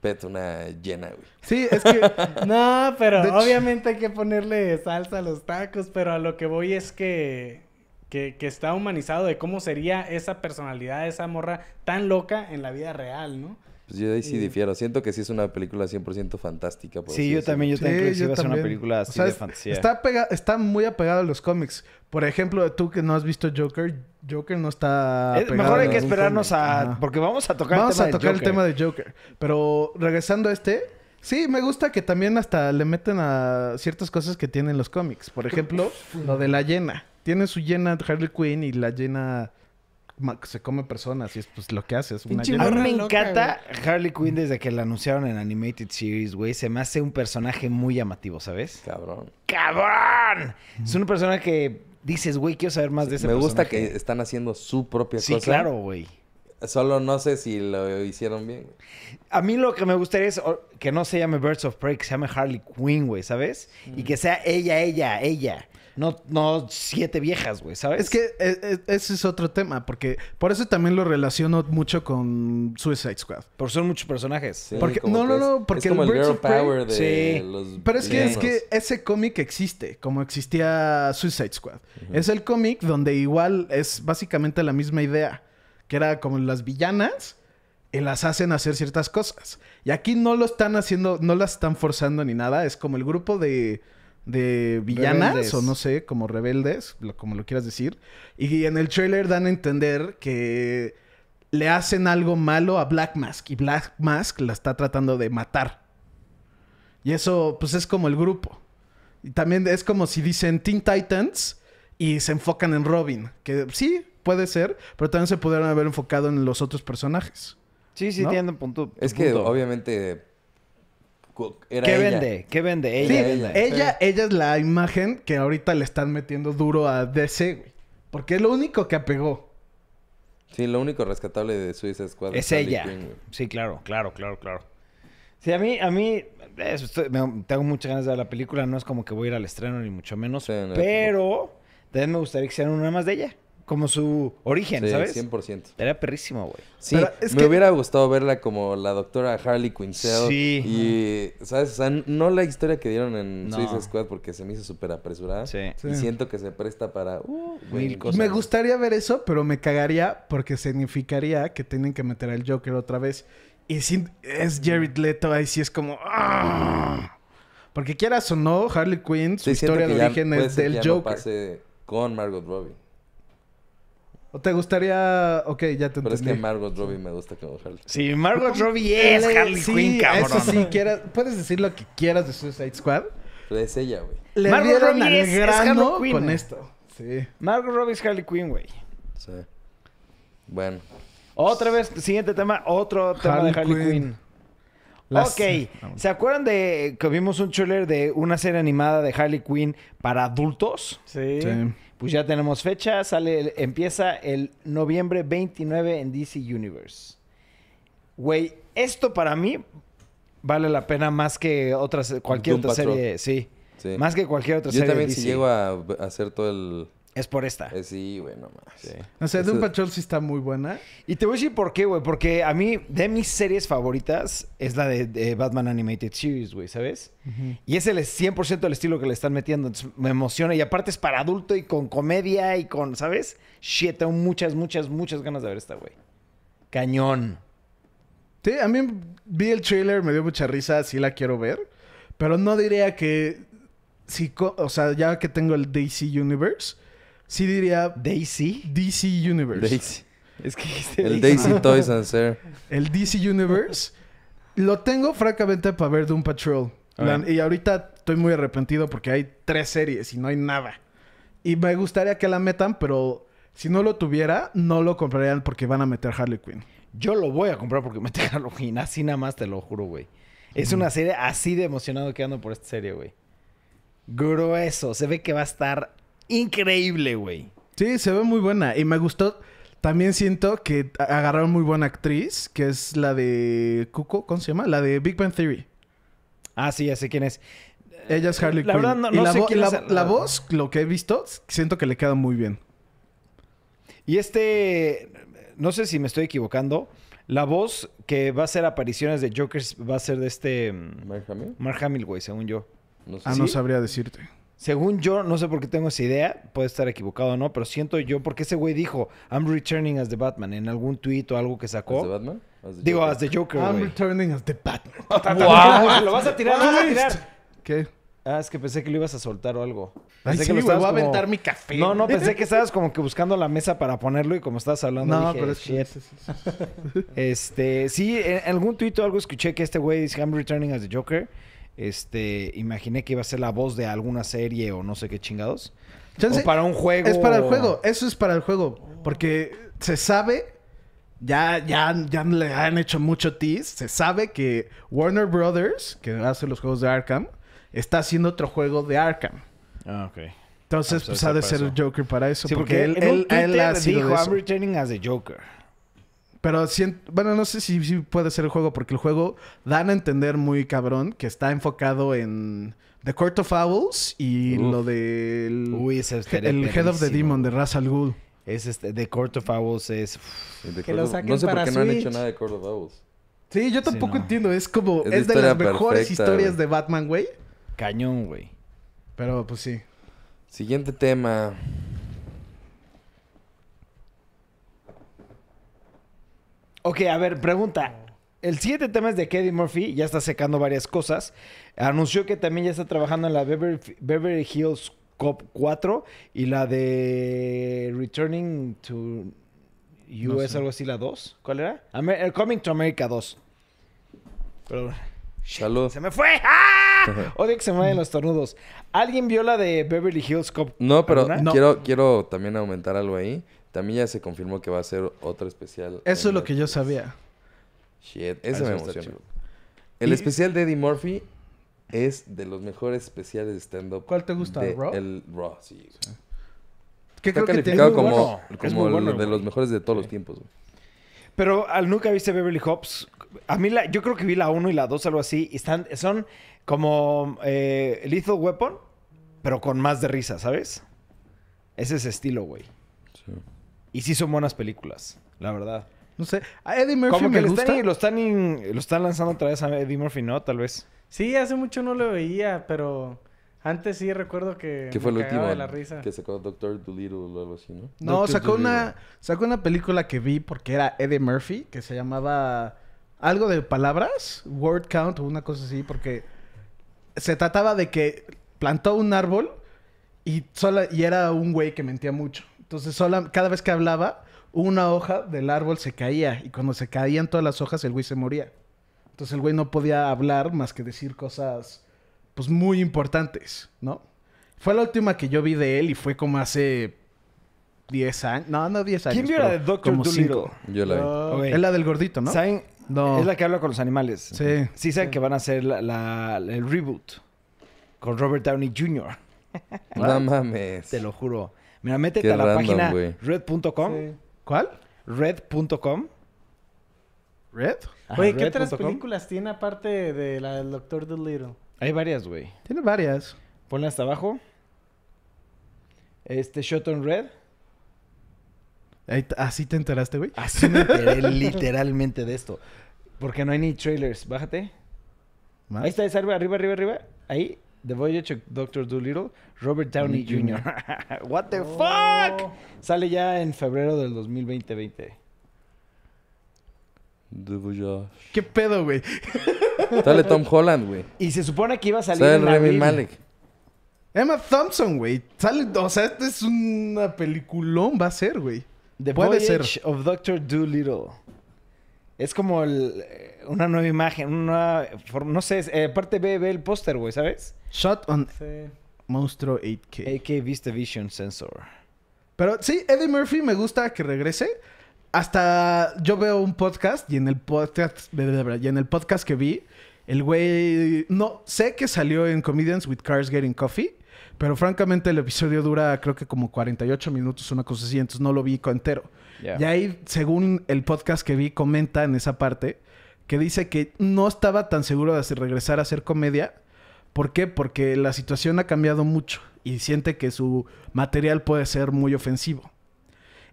pet una llena, güey. Sí, es que... no, pero obviamente hay que ponerle salsa a los tacos, pero a lo que voy es que... que, está humanizado de cómo sería esa personalidad esa morra tan loca en la vida real, ¿no? Pues yo ahí sí difiero. Siento que sí es una película 100% fantástica. sí, yo también. Yo también creo que es una película así de fantasía. Está, pega, está muy apegado a los cómics. Por ejemplo, tú que no has visto Joker, Joker no está. mejor hay que esperarnos a. Porque vamos a tocar el tema Vamos a tocar el tema de Joker. Pero regresando a este. Sí, me gusta que también hasta le meten a ciertas cosas que tienen los cómics. Por ejemplo, lo de la llena. Tiene su llena Harley Quinn y la llena se come personas y es pues, lo que hace. Es una a mí me encanta Harley Quinn desde que la anunciaron en Animated Series, güey. Se me hace un personaje muy llamativo, ¿sabes? Cabrón. ¡Cabrón! Es una persona que dices, güey, quiero saber más de ese Me gusta que están haciendo su propia cosa. Sí, claro, güey. Solo no sé si lo hicieron bien. A mí lo que me gustaría es que no se llame Birds of Prey, que se llame Harley Quinn, güey, ¿sabes? Y mm. que sea ella, ella, ella no, siete viejas, güey, ¿sabes? Es que e, e, ese es otro tema, porque por eso también lo relaciono mucho con Suicide Squad. Por son muchos personajes. no, no, no, porque es como el, Power de los Pero es que, es que ese cómic existe, como existía Suicide Squad. Es el cómic donde igual es básicamente la misma idea, que era como las villanas y las hacen hacer ciertas cosas. Y aquí no lo están haciendo, no las están forzando ni nada, es como el grupo de de villanas o no sé, como rebeldes, como lo quieras decir. Y en el trailer dan a entender que le hacen algo malo a Black Mask y Black Mask la está tratando de matar. Y eso pues es como el grupo. Y también es como si dicen Teen Titans y se enfocan en Robin, que sí, puede ser, pero también se pudieron haber enfocado en los otros personajes. Sí, sí, tienen punto. Es que obviamente ¿Qué vende? ¿Qué vende? Ella, ella, ella, es la imagen que ahorita le están metiendo duro a DC, Porque es lo único que apegó. Sí, lo único rescatable de Suiza Squad es ella. sí, claro, claro, claro, claro. Sí, a mí, a mí, tengo muchas ganas de ver la película. No es como que voy a ir al estreno, ni mucho menos. pero también me gustaría que sean una más de ella como su origen, sí, ¿sabes? 100%. Era perrísimo, güey. Sí, me hubiera gustado verla como la doctora Harley Quinzel. Sí. Y, ¿sabes? O sea, no la historia que dieron en Suicide Squad porque se me hizo súper apresurada. Sí. Y siento que se presta para uh, Me gustaría ver eso, pero me cagaría porque significaría que tienen que meter al Joker otra vez. Y si es Jared Leto, ahí sí es como... ¡ah! Porque quieras o no, Harley Quinn, su historia de origen es del Joker. No pase con Margot Robbie. ¿O te gustaría...? Ok, ya te entendí. Pero es que Margot Robbie me gusta como Harley. Sí, Margot Robbie es Harley Quinn, cabrón. Eso sí, quieras, puedes decir lo que quieras de Suicide Squad. Pero es ella, güey. Margot Robbie es, Harley Quinn. con esto. Sí. Margot Robbie es Harley Quinn, güey. Sí. Bueno. Otra vez, siguiente tema, otro tema de Harley Quinn. Ok, ¿se acuerdan de que vimos un chuler de una serie animada de Harley Quinn para adultos? Sí. sí pues ya tenemos fecha, sale, empieza el noviembre 29 en DC Universe. Güey, esto para mí vale la pena más que otras, cualquier otra serie, sí. Más que cualquier otra serie. Yo también si llego a hacer todo el es por esta. Eh, sí, güey, no más. O sea, de Patrol sí está muy buena. Y te voy a decir por qué, güey. Porque a mí, de mis series favoritas, es la de, Batman Animated Series, güey, ¿sabes? Y ese Y es el 100% del estilo que le están metiendo. me emociona. Y aparte es para adulto y con comedia y con, ¿sabes? Shit, tengo muchas, muchas, muchas ganas de ver esta, güey. Cañón. Sí, a mí vi el trailer, me dio mucha risa, sí la quiero ver. Pero no diría que... Si, o sea, ya que tengo el DC Universe sí diría... ¿Daisy? DC Universe. Daisy. Es que El Daisy Toys and Sir. El DC Universe. Lo tengo francamente para ver Doom Patrol. y ahorita estoy muy arrepentido porque hay tres series y no hay nada. Y me gustaría que la metan, pero si no lo tuviera, no lo comprarían porque van a meter Harley Quinn. Yo lo voy a comprar porque meten Harley Quinn. Así nada más te lo juro, güey. Es una serie así de emocionado que ando por esta serie, güey. Grueso. Se ve que va a estar increíble, güey. Sí, se ve muy buena. Y me gustó. También siento que agarraron muy buena actriz, que es la de Cuco, ¿cómo se llama? La de Big Bang Theory. Ah, sí, ya sé quién es. Ella es Harley Quinn. La, no, no la, la, voz, lo que he visto, siento que le queda muy bien. Y este, no sé si me estoy equivocando, la voz que va a hacer apariciones de Jokers va a ser de este... Mm, Mark Hamill. güey, según yo. Ah, no sabría decirte. Según yo, no sé por qué tengo esa idea, puede estar equivocado o no, pero siento yo, porque ese güey dijo, I'm returning as the Batman en algún tuit o algo que sacó. ¿As the Batman? Digo, as the Joker. I'm returning as the Batman. Wow. Lo vas a tirar, lo vas a tirar. ¿Qué? Ah, es que pensé que lo ibas a soltar o algo. Pensé que lo estabas a aventar mi café. No, no, pensé que estabas como que buscando la mesa para ponerlo y como estabas hablando. No, pero es que. Este, sí, en algún tuit o algo escuché que este güey dice I'm returning as the Joker. Este, imaginé que iba a ser la voz de alguna serie o no sé qué chingados. o para un juego. Es para el juego, eso es para el juego. Porque se sabe, ya, ya, ya le han hecho mucho tease, se sabe que Warner Brothers, que hace los juegos de Arkham, está haciendo otro juego de Arkham. Ah, ok. Entonces, ah, pues, pues, ha de ser el Joker para eso. porque, él, él, ha sido dijo, as Joker. Pero bueno, no sé si, puede ser el juego, porque el juego dan a entender muy cabrón que está enfocado en The Court of Owls y lo del Uy, ese el Head of the Demon de Ra's al Ghul. Es este, The Court of Owls es... que lo saquen no sé para por qué no han hecho nada de Court of Owls. Sí, yo tampoco entiendo. Es como... Es, de las mejores historias de Batman, güey. Cañón, güey. Pero, pues sí. Siguiente tema. Ok, a ver, pregunta. El siguiente tema es de Eddie Murphy, ya está secando varias cosas. Anunció que también ya está trabajando en la Beverly, Hills Cop 4 y la de Returning to US, algo así, la 2. ¿Cuál era? El Coming to America 2. Salud. ¡Se me fue! ¡Ah! Odio que se me vayan los tornudos. ¿Alguien vio la de Beverly Hills Cop? No, pero quiero, quiero también aumentar algo ahí. También ya se confirmó que va a ser otro especial. Eso es lo que yo sabía. Shit, eso, me emociona. El especial de Eddie Murphy es de los mejores especiales de stand-up. ¿Cuál te gusta? ¿El Raw? El Raw, sí. Está calificado que como, de los mejores de todos los tiempos. Pero al nunca viste Beverly Hops. A mí la, yo creo que vi la 1 y la 2, algo así. Y están, son como eh, Lethal Weapon, pero con más de risa, ¿sabes? Ese Es estilo, güey. Sí. Y sí son buenas películas, la verdad. No sé, a Eddie Murphy me gusta. lo, están lanzando otra vez a Eddie Murphy, ¿no? Tal vez. Sí, hace mucho no lo veía, pero antes sí recuerdo que ¿Qué fue último la risa. que sacó Doctor Dolittle o algo así, ¿no? No, sacó una sacó una película que vi porque era Eddie Murphy que se llamaba algo de palabras, word count o una cosa así porque se trataba de que plantó un árbol y sola y era un güey que mentía mucho. Entonces, cada vez que hablaba, una hoja del árbol se caía. Y cuando se caían todas las hojas, el güey se moría. Entonces, el güey no podía hablar más que decir cosas, pues, muy importantes, ¿no? Fue la última que yo vi de él y fue como hace 10 años. No, no 10 años. ¿Quién vio la de Doctor Dolittle? Yo la vi. Es la del gordito, ¿no? Es la que habla con los animales. Sí. Sí saben que van a hacer el reboot con Robert Downey Jr. No mames. Te lo juro. Mira, métete a la página red.com. ¿Cuál? Red.com. ¿Red? Oye, ¿qué otras películas tiene aparte de la del Doctor Dolittle? Hay varias, güey. Tiene varias. Ponla hasta abajo. Este, Shot on Red. Ahí ¿Así te enteraste, güey? Así me enteré literalmente de esto. Porque no hay ni trailers. Bájate. Ahí está, arriba, arriba, arriba, arriba. Ahí. The Voyage of Doctor Dolittle, Robert Downey Jr. What the oh. fuck? Sale ya en febrero del 2020. The Voyage. ¿Qué pedo, güey? Sale Tom Holland, güey. Y se supone que iba a salir Sale Remy Malek. Emma Thompson, güey. Sale, o sea, esto es una peliculón va a ser, güey. The Puede Voyage ser. of Doctor Dolittle. Es como el, eh, una nueva imagen, una forma, no sé, eh, parte aparte ve, el póster, güey, ¿sabes? Shot on Monstruo 8K. 8K Vista Vision Sensor. Pero sí, Eddie Murphy me gusta que regrese. Hasta yo veo un podcast y en el podcast, y en el podcast que vi, el güey, no, sé que salió en Comedians with Cars Getting Coffee, pero francamente el episodio dura creo que como 48 minutos, una cosa así, entonces no lo vi entero. Y ahí, según el podcast que vi, comenta en esa parte que dice que no estaba tan seguro de regresar a hacer comedia. ¿Por qué? Porque la situación ha cambiado mucho y siente que su material puede ser muy ofensivo.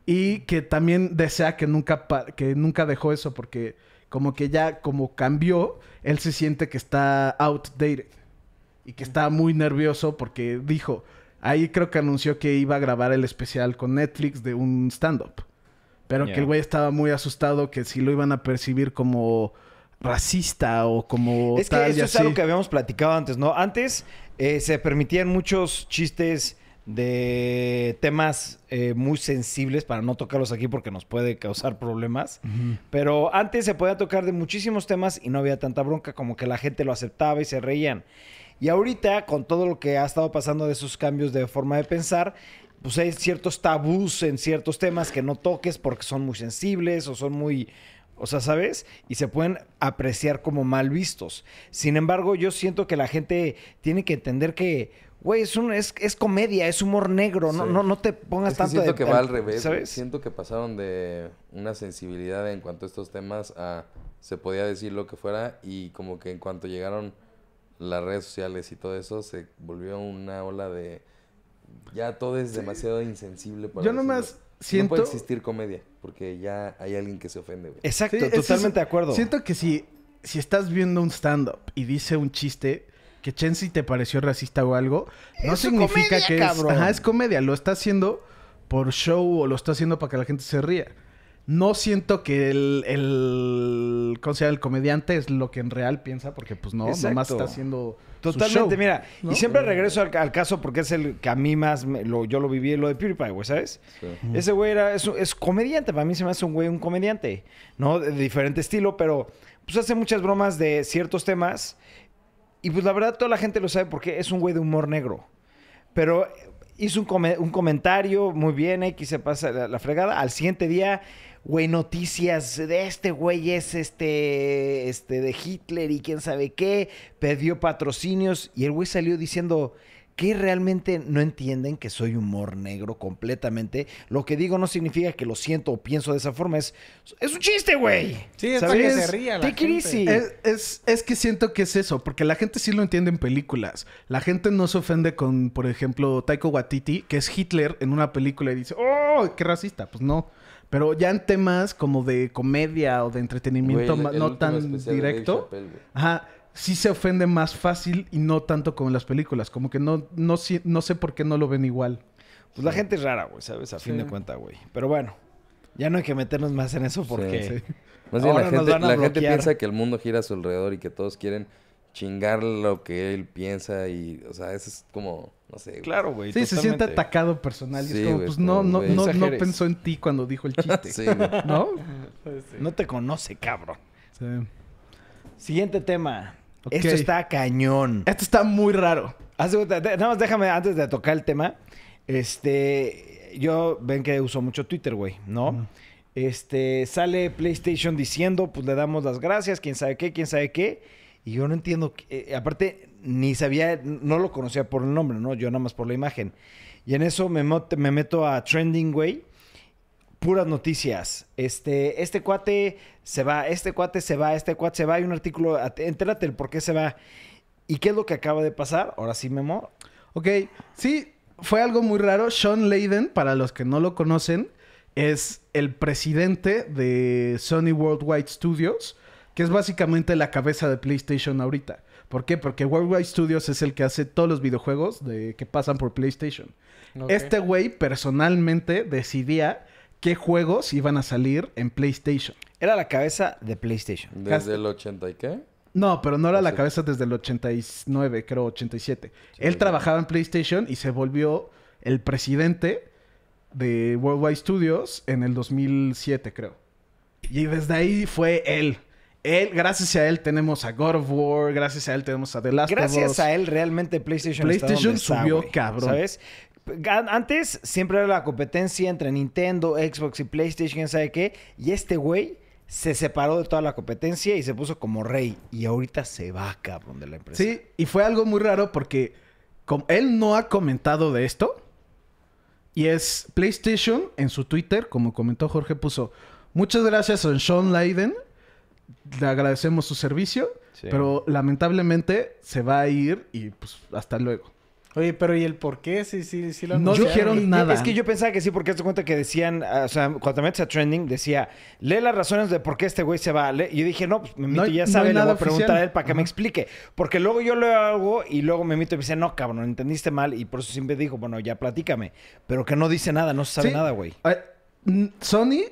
Y que también desea que nunca, que nunca dejó eso porque como que ya como cambió, él se siente que está outdated y que está muy nervioso porque dijo, ahí creo que anunció que iba a grabar el especial con Netflix de un stand-up. Pero que el güey estaba muy asustado que si lo iban a percibir como racista o como. Es que es algo que habíamos platicado antes, ¿no? Antes eh, se permitían muchos chistes de temas eh, muy sensibles para no tocarlos aquí porque nos puede causar problemas. Pero antes se podía tocar de muchísimos temas y no había tanta bronca, como que la gente lo aceptaba y se reían. Y ahorita, con todo lo que ha estado pasando de esos cambios de forma de pensar, pues hay ciertos tabús en ciertos temas que no toques porque son muy sensibles o son muy, o sea, ¿sabes? Y se pueden apreciar como mal vistos. Sin embargo, yo siento que la gente tiene que entender que, güey, es, es, es comedia, es humor negro, no, no, no te pongas es que tanto siento que va al revés, Siento que pasaron de una sensibilidad en cuanto a estos temas a se podía decir lo que fuera y como que en cuanto llegaron las redes sociales y todo eso, se volvió una ola de ya todo es demasiado insensible para Yo nomás siento... No puede existir comedia, porque ya hay alguien que se ofende, güey. Exacto, totalmente de acuerdo. Siento que si, si estás viendo un stand-up y dice un chiste que Chensi te pareció racista o algo, no significa que es... Ajá, es comedia. Lo está haciendo por show o lo está haciendo para que la gente se ría. No siento que el, el, ¿cómo el comediante es lo que en real piensa, porque pues no, Exacto. nomás está haciendo Totalmente, mira. Y siempre eh. regreso al, caso porque es el que a mí más lo, yo lo viví, lo de PewDiePie, güey, ¿sabes? Ese güey era, es, comediante, para mí se me hace un güey un comediante, ¿no? De, diferente estilo, pero pues hace muchas bromas de ciertos temas. Y pues la verdad toda la gente lo sabe porque es un güey de humor negro. Pero hizo un, comentario muy bien, X se pasa la fregada. Al siguiente día güey, noticias de este güey es este, este de Hitler y quién sabe qué, perdió patrocinios y el güey salió diciendo que realmente no entienden que soy humor negro completamente. Lo que digo no significa que lo siento o pienso de esa forma, es, es un chiste, güey. Sí, es ¿Sabes? que se ría Es, es, que siento que es eso, porque la gente sí lo entiende en películas. La gente no se ofende con, por ejemplo, Taiko Watiti, que es Hitler en una película y dice, ¡oh, qué racista! Pues no. Pero ya en temas como de comedia o de entretenimiento no tan directo, sí se ofende más fácil y no tanto como en las películas. Como que no, no, no sé por qué no lo ven igual. Pues la gente es rara, güey, ¿sabes? A fin de cuenta, güey. Pero bueno, ya no hay que meternos más en eso porque... Más bien, la gente piensa que el mundo gira a su alrededor y que todos quieren chingar lo que él piensa y, o sea, eso es como, no sé. Claro, güey. Sí, se siente atacado personal y es como, pues no, no, no, pensó en ti cuando dijo el chiste. ¿No? No te conoce, cabrón. Siguiente tema. Esto está cañón. Esto está muy raro. Nada más déjame, antes de tocar el tema, este, yo ven que uso mucho Twitter, güey, ¿no? Este, sale PlayStation diciendo, pues le damos las gracias, quién sabe qué, quién sabe qué y yo no entiendo, eh, aparte ni sabía, no lo conocía por el nombre, ¿no? Yo nada más por la imagen. Y en eso me, me meto a Trending Way. Puras noticias. Este, este cuate se va, este cuate se va, este cuate se va. Hay un artículo, entérate el por qué se va. ¿Y qué es lo que acaba de pasar? Ahora sí, Memo. Ok, sí, fue algo muy raro. Sean Layden, para los que no lo conocen, es el presidente de Sony Worldwide Studios que es básicamente la cabeza de PlayStation ahorita. ¿Por qué? Porque Worldwide Studios es el que hace todos los videojuegos de, que pasan por PlayStation. Este güey personalmente decidía qué juegos iban a salir en PlayStation. Era la cabeza de PlayStation. ¿Desde el 80 y qué? No, pero no era la cabeza desde el 89, creo, 87. Él trabajaba en PlayStation y se volvió el presidente de Worldwide Studios en el 2007, creo. Y desde ahí fue él gracias a él tenemos a God of War, gracias a él tenemos a The Last of Us. Gracias a él realmente PlayStation, subió, cabrón. ¿Sabes? Antes siempre era la competencia entre Nintendo, Xbox y PlayStation, quién sabe qué. Y este güey se separó de toda la competencia y se puso como rey. Y ahorita se va, cabrón, de la empresa. Sí, y fue algo muy raro porque él no ha comentado de esto. Y es PlayStation en su Twitter, como comentó Jorge, puso: Muchas gracias a Sean Leiden le agradecemos su servicio, pero lamentablemente se va a ir y pues hasta luego. Oye, pero ¿y el por qué? Sí, sí, sí No dijeron nada. Es que yo pensaba que sí, porque te cuenta que decían, ah, o sea, cuando metes a trending, decía, lee las razones de por qué este güey se va. Y yo dije, no, pues no ya sabe, nada le a él para que me explique. Porque luego yo lo hago y luego me y me dice, no, cabrón, entendiste mal. Y por eso siempre dijo, bueno, ya platícame. Pero que no dice nada, no sabe nada, güey. Eh, Sony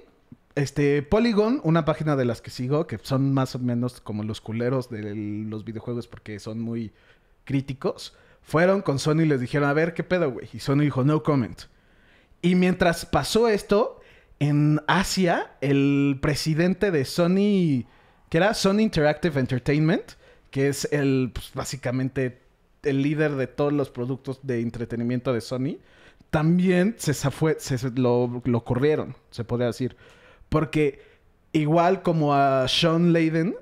este, Polygon, una página de las que sigo, que son más o menos como los culeros de los videojuegos porque son muy críticos, fueron con Sony y les dijeron, a ver, ¿qué pedo, güey? Y Sony dijo, no comment. Y mientras pasó esto, en Asia, el presidente de Sony, que era Sony Interactive Entertainment, que es el, pues, básicamente, el líder de todos los productos de entretenimiento de Sony, también se, lo, lo corrieron, se podría decir. Porque igual como a Sean Layden,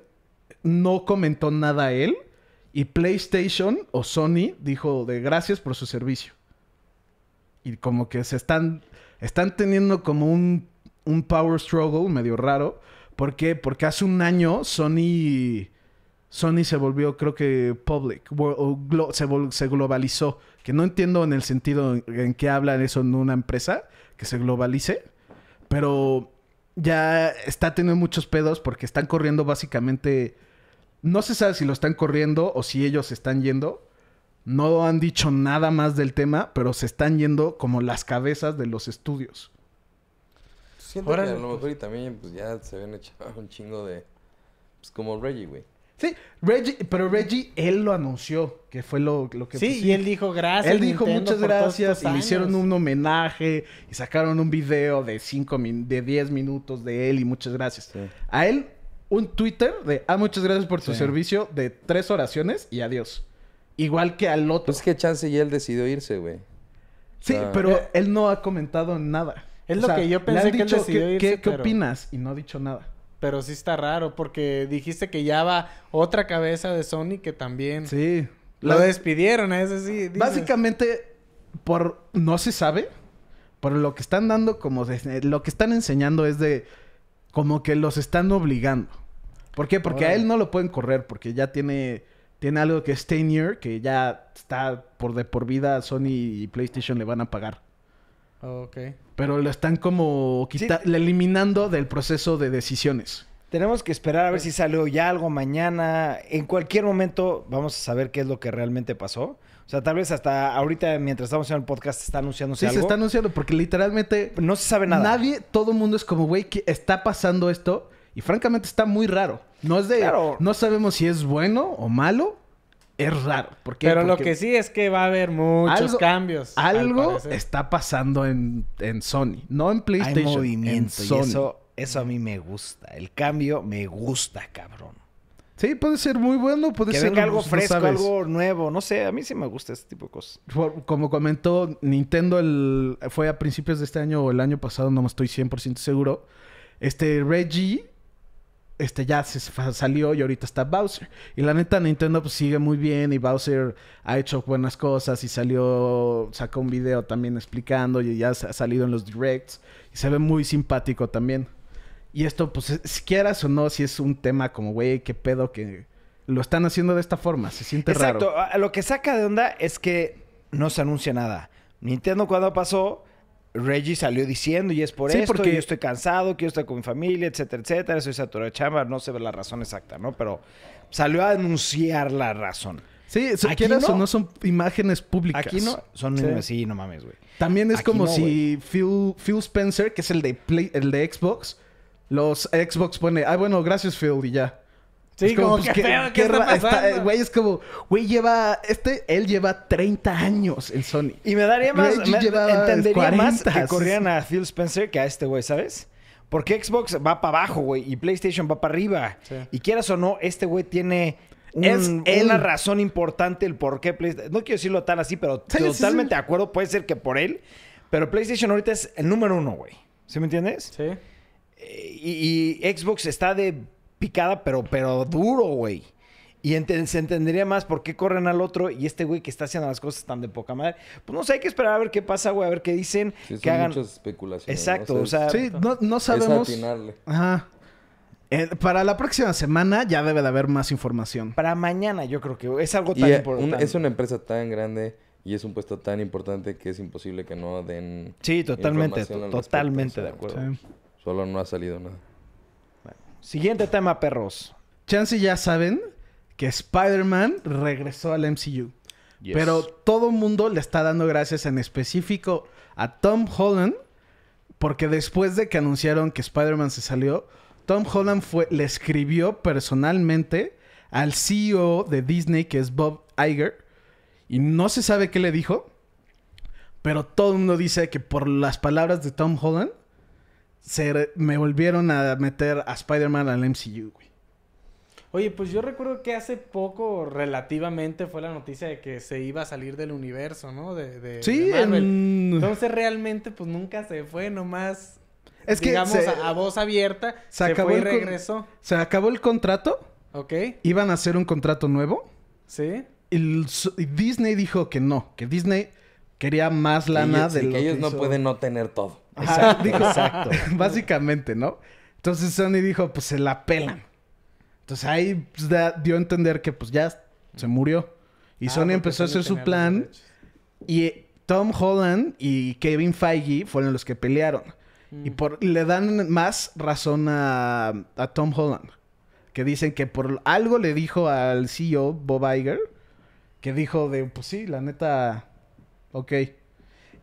no comentó nada a él. Y PlayStation o Sony dijo de gracias por su servicio. Y como que se están, están teniendo como un, power struggle medio raro. ¿Por qué? Porque hace un año Sony... Sony se volvió, creo que, public, o se, globalizó. Que no entiendo en el sentido en, que hablan eso en una empresa, que se globalice, pero ya está teniendo muchos pedos porque están corriendo básicamente. No se sabe si lo están corriendo o si ellos están yendo. No han dicho nada más del tema, pero se están yendo como las cabezas de los estudios. Siento Ahora, a lo mejor pues. y también pues, ya se ven echado un chingo de. Pues como Reggie, güey. Sí, Reggie, pero Reggie, él lo anunció, que fue lo, lo que... Sí, pues y él dijo gracias. Él dijo muchas gracias y le hicieron un homenaje y sacaron un video de 5 de 10 minutos de él y muchas gracias. A él, un Twitter de, ah, muchas gracias por su servicio de tres oraciones y adiós. Igual que al otro. Pues es que Chance y él decidió irse, güey. Sí, pero eh, él no ha comentado nada. Es lo que yo pensé ¿Qué opinas? Y no ha dicho nada. Pero sí está raro, porque dijiste que ya va otra cabeza de Sony que también. Sí. Lo despidieron, es así. Básicamente, por. No se sabe. Por lo que están dando, como. lo que están enseñando es de. Como que los están obligando. ¿Por qué? Porque a él no lo pueden correr, porque ya tiene. Tiene algo que es tenure, que ya está por de por vida Sony y PlayStation le van a pagar. Ok. Pero lo están como quitando, eliminando del proceso de decisiones. Tenemos que esperar a ver si salió ya algo mañana. En cualquier momento vamos a saber qué es lo que realmente pasó. O sea, tal vez hasta ahorita, mientras estamos en el podcast, está anunciando. sí, Sí, se está anunciando, porque literalmente... No se sabe nada. Nadie, todo el mundo es como, güey, ¿qué está pasando esto. Y francamente está muy raro. No es de... No sabemos si es bueno o malo es raro. porque Pero lo que sí es que va a haber muchos cambios. Algo está pasando en, en, Sony. No en PlayStation. Hay movimiento. Y eso, eso a mí me gusta. El cambio me gusta, cabrón. Sí, puede ser muy bueno, puede ser algo fresco, algo nuevo, no sé, a mí sí me gusta este tipo de cosas. Como comentó Nintendo el, fue a principios de este año o el año pasado, no me estoy 100% seguro. Este Reggie este ya se salió y ahorita está Bowser. Y la neta Nintendo pues, sigue muy bien y Bowser ha hecho buenas cosas y salió, sacó un video también explicando y ya ha salido en los directs y se ve muy simpático también. Y esto pues si quieras o no, si es un tema como güey, qué pedo que lo están haciendo de esta forma, se siente raro. Exacto, lo que saca de onda es que no se anuncia nada. Nintendo cuando pasó Reggie salió diciendo y es por sí, esto, porque... yo estoy cansado, quiero estar con mi familia, etcétera, etcétera, soy saturado de chamba, no se ve la razón exacta, ¿no? Pero salió a denunciar la razón. Sí, si no. no son imágenes públicas. Aquí no, son sí, no mames, güey. También es como si Phil, Phil, Spencer, que es el de Play, el de Xbox, los Xbox pone, ah, bueno, gracias Phil y ya. Sí, como, pues, que qué, eh, güey, es como, güey, lleva, este, él lleva 30 años en Sony. Y me daría más, entendería más que corrían a Phil Spencer que a este güey, ¿sabes? Porque Xbox va para abajo, güey, y PlayStation va para arriba. Y quieras o no, este güey tiene es él. una razón importante el por qué PlayStation. No quiero decirlo tal así, pero totalmente de acuerdo. Puede ser que por él. Pero PlayStation ahorita es el número uno, güey. ¿Sí me entiendes? Sí. Eh, y Xbox está de picada, pero, pero duro, güey. Y se entendería más por qué corren al otro y este güey que está haciendo las cosas tan de poca madre. Pues no sé, hay que esperar a ver qué pasa, güey, a ver qué dicen. Sí, que hagan... muchas especulaciones. Exacto, o sea. no, sabemos. Eh, para la próxima semana ya debe de haber más información. Para mañana, yo creo que es algo tan eh, importante. es una empresa tan grande y es un puesto tan importante que es imposible que no den. Sí, totalmente, totalmente de acuerdo. Solo no ha salido nada. Siguiente tema, perros. Chance ya saben que Spider-Man regresó al MCU. Pero todo el mundo le está dando gracias en específico a Tom Holland. Porque después de que anunciaron que Spider-Man se salió, Tom Holland le escribió personalmente al CEO de Disney, que es Bob Iger. Y no se sabe qué le dijo. Pero todo el mundo dice que por las palabras de Tom Holland me volvieron a meter a Spider-Man al MCU, güey. Oye, pues yo recuerdo que hace poco, relativamente, fue la noticia de que se iba a salir del universo, ¿no? De, de sí, Entonces realmente, pues nunca se fue, nomás. Es que digamos, a, voz abierta, se, acabó fue y regresó. Se acabó el contrato. Ok. Iban a hacer un contrato nuevo. Sí. Y, Disney dijo que no, que Disney quería más lana nada de que ellos no pueden no tener todo exacto, básicamente, ¿no? Entonces Sony dijo, pues se la pelan. Entonces ahí pues, dio a entender que pues ya se murió. Y ah, Sony empezó a hacer su plan. Y eh, Tom Holland y Kevin Feige fueron los que pelearon. Mm. Y por, le dan más razón a, a, Tom Holland. Que dicen que por algo le dijo al CEO Bob Iger. Que dijo de, pues sí, la neta, ok.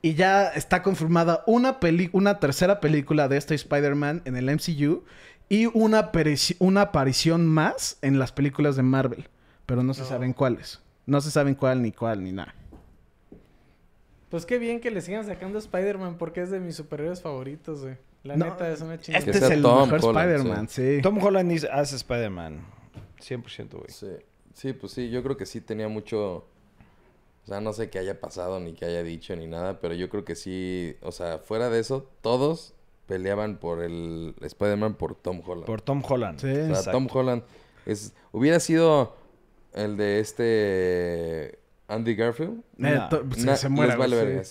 Y ya está confirmada una, peli una tercera película de este Spider-Man en el MCU y una, una aparición más en las películas de Marvel. Pero no, se saben cuáles. No se saben cuál, ni cuál, ni nada. Pues qué bien que le sigan sacando Spider-Man porque es de mis superhéroes favoritos, güey. La neta este es una chingada. Este es el mejor Spider-Man, sí. Tom Holland hace Spider-Man. 100%, güey. Sí. sí, pues sí, yo creo que sí tenía mucho o sea, no sé qué haya pasado, ni qué haya dicho, ni nada, pero yo creo que sí, o sea, fuera de eso, todos peleaban por el Spider-Man por Tom Holland. Por Tom Holland. Sí, o sea, Tom Holland es, hubiera sido el de este Andy Garfield. Eh, no, se, muere.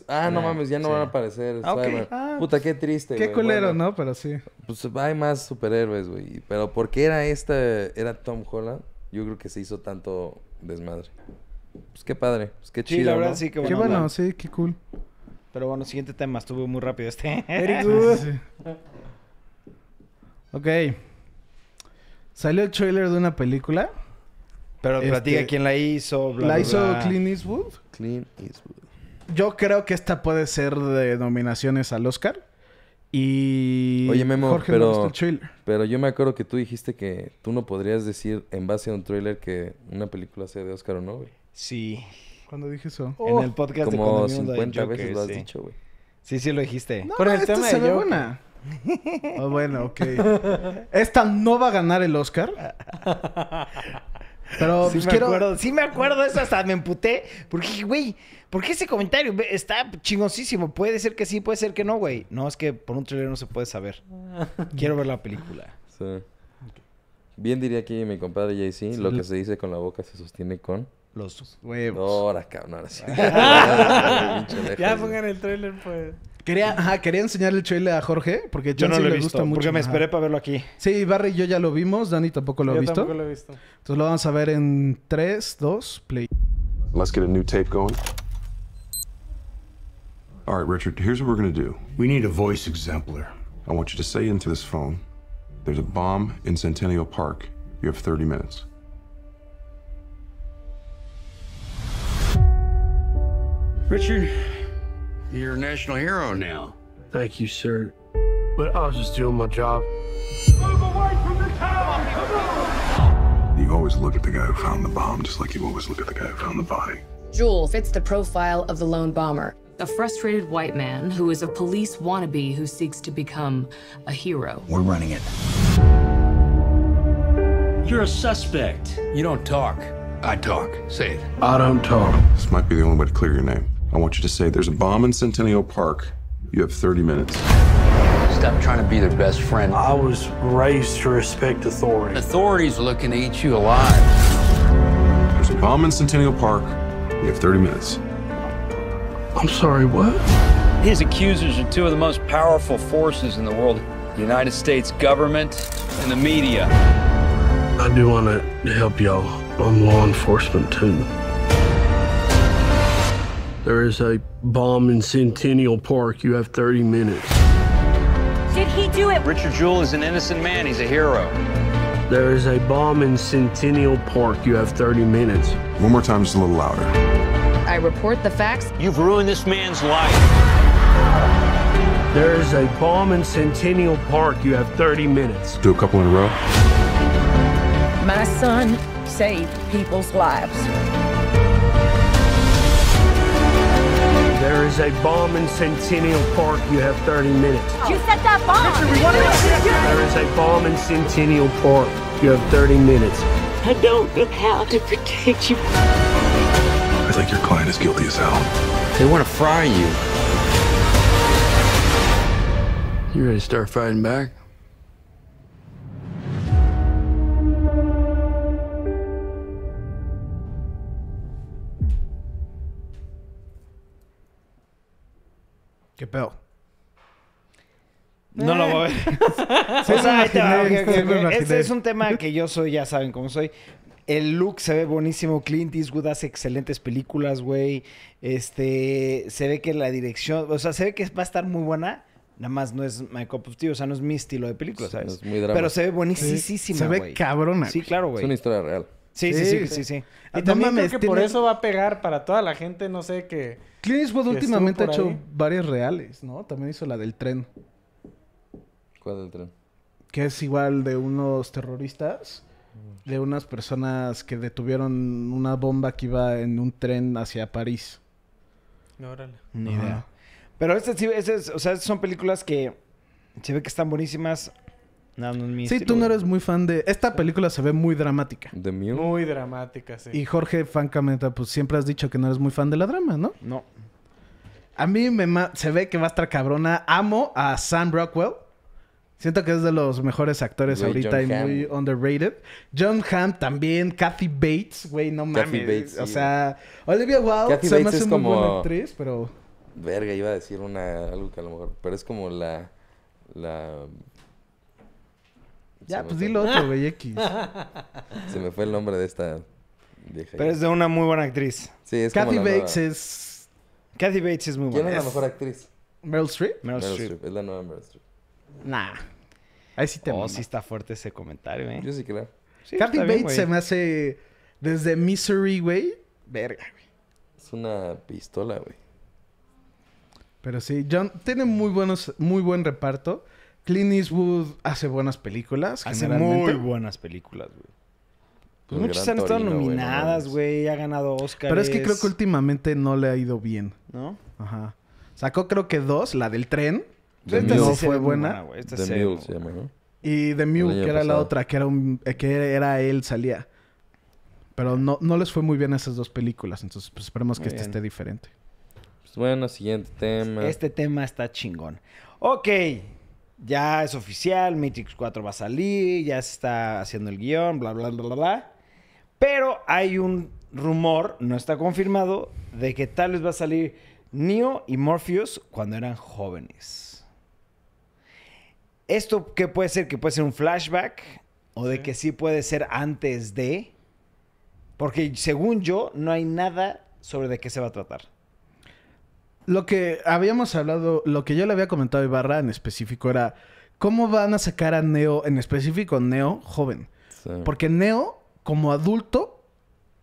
Ah, no, mames, ya no van a aparecer. Ah, ah pues Puta, qué triste. Qué culero, ¿no? Pero sí. Pues hay más superhéroes, güey. Pero porque era este... era Tom Holland, yo creo que se hizo tanto desmadre. Pues qué padre, Es pues qué chido. Sí, la verdad, sí, qué bueno. sí, qué cool. Pero bueno, siguiente tema, estuvo muy rápido este. Very good. Ok. Salió el trailer de una película. Pero este, platica quién la hizo, La hizo Eastwood. Clint Eastwood. Yo creo que esta puede ser de nominaciones al Oscar. Y Oye, Memo, pero, el pero yo me acuerdo que tú dijiste que tú no podrías decir en base a un trailer que una película sea de Oscar o no, Sí. Cuando dije eso? En oh. el podcast Como veces lo has sí. dicho, güey. Sí, sí lo dijiste. No, el esta tema oh, bueno, ok. Esta no va a ganar el Oscar. Pero Sí pues, me acuerdo, sí me acuerdo, eso hasta me emputé. Porque dije, güey, ¿por qué ese comentario está chingosísimo? Puede ser que sí, puede ser que no, güey. No, es que por un trailer no se puede saber. Quiero ver la película. Sí. Bien diría aquí mi compadre jay JC, lo que se dice con la boca se sostiene con los huevos. Ahora, cabrón, ahora sí. ya pongan el trailer, pues. Quería, ajá, quería enseñar el trailer a Jorge, porque yo no lo he le visto, gusta mucho. Porque me esperé para verlo aquí. Sí, Barry y yo ya lo vimos, Dani tampoco lo ha yo visto. Tampoco lo he visto. Entonces lo vamos a ver en 3, 2, play. Let's get a new tape going. All right, Richard, here's what we're going to do. We need a voice exemplar. I want you to say into this phone, there's a bomb in Centennial Park. You have 30 minutes. Richard, you're a national hero now. Thank you, sir. But I was just doing my job. Move away from the town! You always look at the guy who found the bomb, just like you always look at the guy who found the body. Jewel fits the profile of the lone bomber. A frustrated white man who is a police wannabe who seeks to become a hero. We're running it. You're a suspect. You don't talk. I talk. Say it. I don't talk. This might be the only way to clear your name. I want you to say there's a bomb in Centennial Park. You have 30 minutes. Stop trying to be their best friend. I was raised to respect authority. Authorities looking to eat you alive. There's a bomb in Centennial Park. You have 30 minutes. I'm sorry, what? His accusers are two of the most powerful forces in the world the United States government and the media. I do want to help y'all. I'm law enforcement too. There is a bomb in Centennial Park. You have 30 minutes. Did he do it? Richard Jewell is an innocent man. He's a hero. There is a bomb in Centennial Park. You have 30 minutes. One more time, just a little louder. I report the facts. You've ruined this man's life. There is a bomb in Centennial Park. You have 30 minutes. Do a couple in a row. My son saved people's lives. is a bomb in Centennial Park. You have 30 minutes. You set that bomb. There is a bomb in Centennial Park. You have 30 minutes. I don't know how to protect you. I think your client is guilty as hell. They want to fry you. You ready to start fighting back? ¿Qué pedo? No lo voy a ver. o sea, es un tema que yo soy, ya saben cómo soy. El look se ve buenísimo. Clint Eastwood hace excelentes películas, güey. Este, se ve que la dirección, o sea, se ve que va a estar muy buena. Nada más no es my cup of o sea, no es mi estilo de película, ¿sabes? Pero se ve buenísimo, güey. Se ve cabrona. Sí, claro, güey. Es una historia real. Sí, sí, sí, sí, sí. Ah, y también creo que por eso va a pegar para toda la gente, no sé, qué. Clint Eastwood últimamente ha hecho varias reales, ¿no? También hizo la del tren. ¿Cuál del tren? Que es igual de unos terroristas, mm. de unas personas que detuvieron una bomba que iba en un tren hacia París. No, órale. Ni idea. Pero estas sí, o sea, son películas que se ve que están buenísimas si sí, tú no eres muy fan de... Esta película se ve muy dramática. De mí? Muy dramática, sí. Y Jorge, francamente, pues siempre has dicho que no eres muy fan de la drama, ¿no? No. A mí me se ve que va a estar cabrona. Amo a Sam Rockwell. Siento que es de los mejores actores ahorita y muy underrated. John Hamm también, Kathy Bates, güey, no mames. Kathy Bates, o sea, Olivia Wilde se me hace como... buena actriz, pero verga, iba a decir una algo que a lo mejor, pero es como la la ya, pues dilo otro, güey, X. Se me fue el nombre de esta vieja. Pero es de una muy buena actriz. Sí, es Kathy como la Bates es... Kathy Bates es muy buena. ¿Quién es la mejor actriz? Meryl Streep. Meryl, Streep. Es la nueva Meryl Streep. Nah. Ahí sí te Oh, sí está fuerte ese comentario, güey. ¿eh? Yo sí claro. Sí, Kathy Bates se me hace... Desde Misery, güey. Verga, güey. Es una pistola, güey. Pero sí, John tiene muy buenos, muy buen reparto. Clint Eastwood hace buenas películas. Hace muy buenas películas, güey. Pues muchas han estado nominadas, güey. Ha ganado Oscar. Pero es que creo que últimamente no le ha ido bien. ¿No? Ajá. Sacó creo que dos, la del tren. esta sí fue buena. esta Y The Mule, que era la otra, que era, un, eh, que era él, salía. Pero no, no les fue muy bien a esas dos películas. Entonces, pues esperemos que este esté diferente. Pues bueno, siguiente tema. Este tema está chingón. Ok, ya es oficial, Matrix 4 va a salir, ya se está haciendo el guión, bla, bla, bla, bla, bla. Pero hay un rumor, no está confirmado, de que tal vez va a salir Neo y Morpheus cuando eran jóvenes. ¿Esto qué puede ser? ¿Que puede ser un flashback? ¿O de que sí puede ser antes de? Porque según yo, no hay nada sobre de qué se va a tratar lo que habíamos hablado, lo que yo le había comentado a Ibarra en específico era cómo van a sacar a Neo, en específico Neo joven. Porque Neo, como adulto,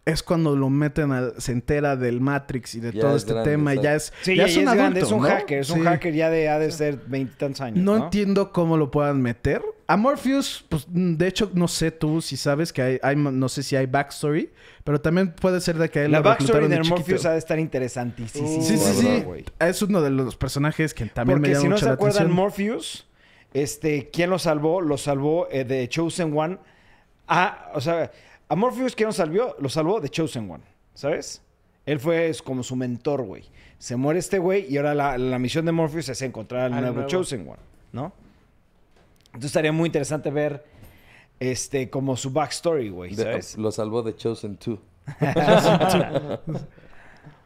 es cuando lo meten al, se entera del Matrix y de todo este tema. Y ya es, ya es, un, es un hacker, es un hacker ya de ha de ser veintitantos años. No, no, entiendo cómo lo puedan meter a Morpheus, pues mm, de hecho, no sé tú si sabes que hay, no sé si hay backstory, pero también puede ser de que él La backstory de, Morpheus ha de estar interesantísima. sí, sí, sí. Es uno de los personajes que también mucha atención. si no se acuerdan, Morpheus, este, ¿quién lo salvó? Lo salvó eh, de Chosen One. Ah, o sea, a Morpheus, ¿quién lo salvó? Lo salvó de Chosen One, ¿sabes? Él fue como su mentor, güey. Se muere este güey y ahora la, misión de Morpheus es encontrar al, nuevo Chosen One, ¿no? Entonces estaría muy interesante ver este, como su backstory, güey. Lo salvó de Chosen 2.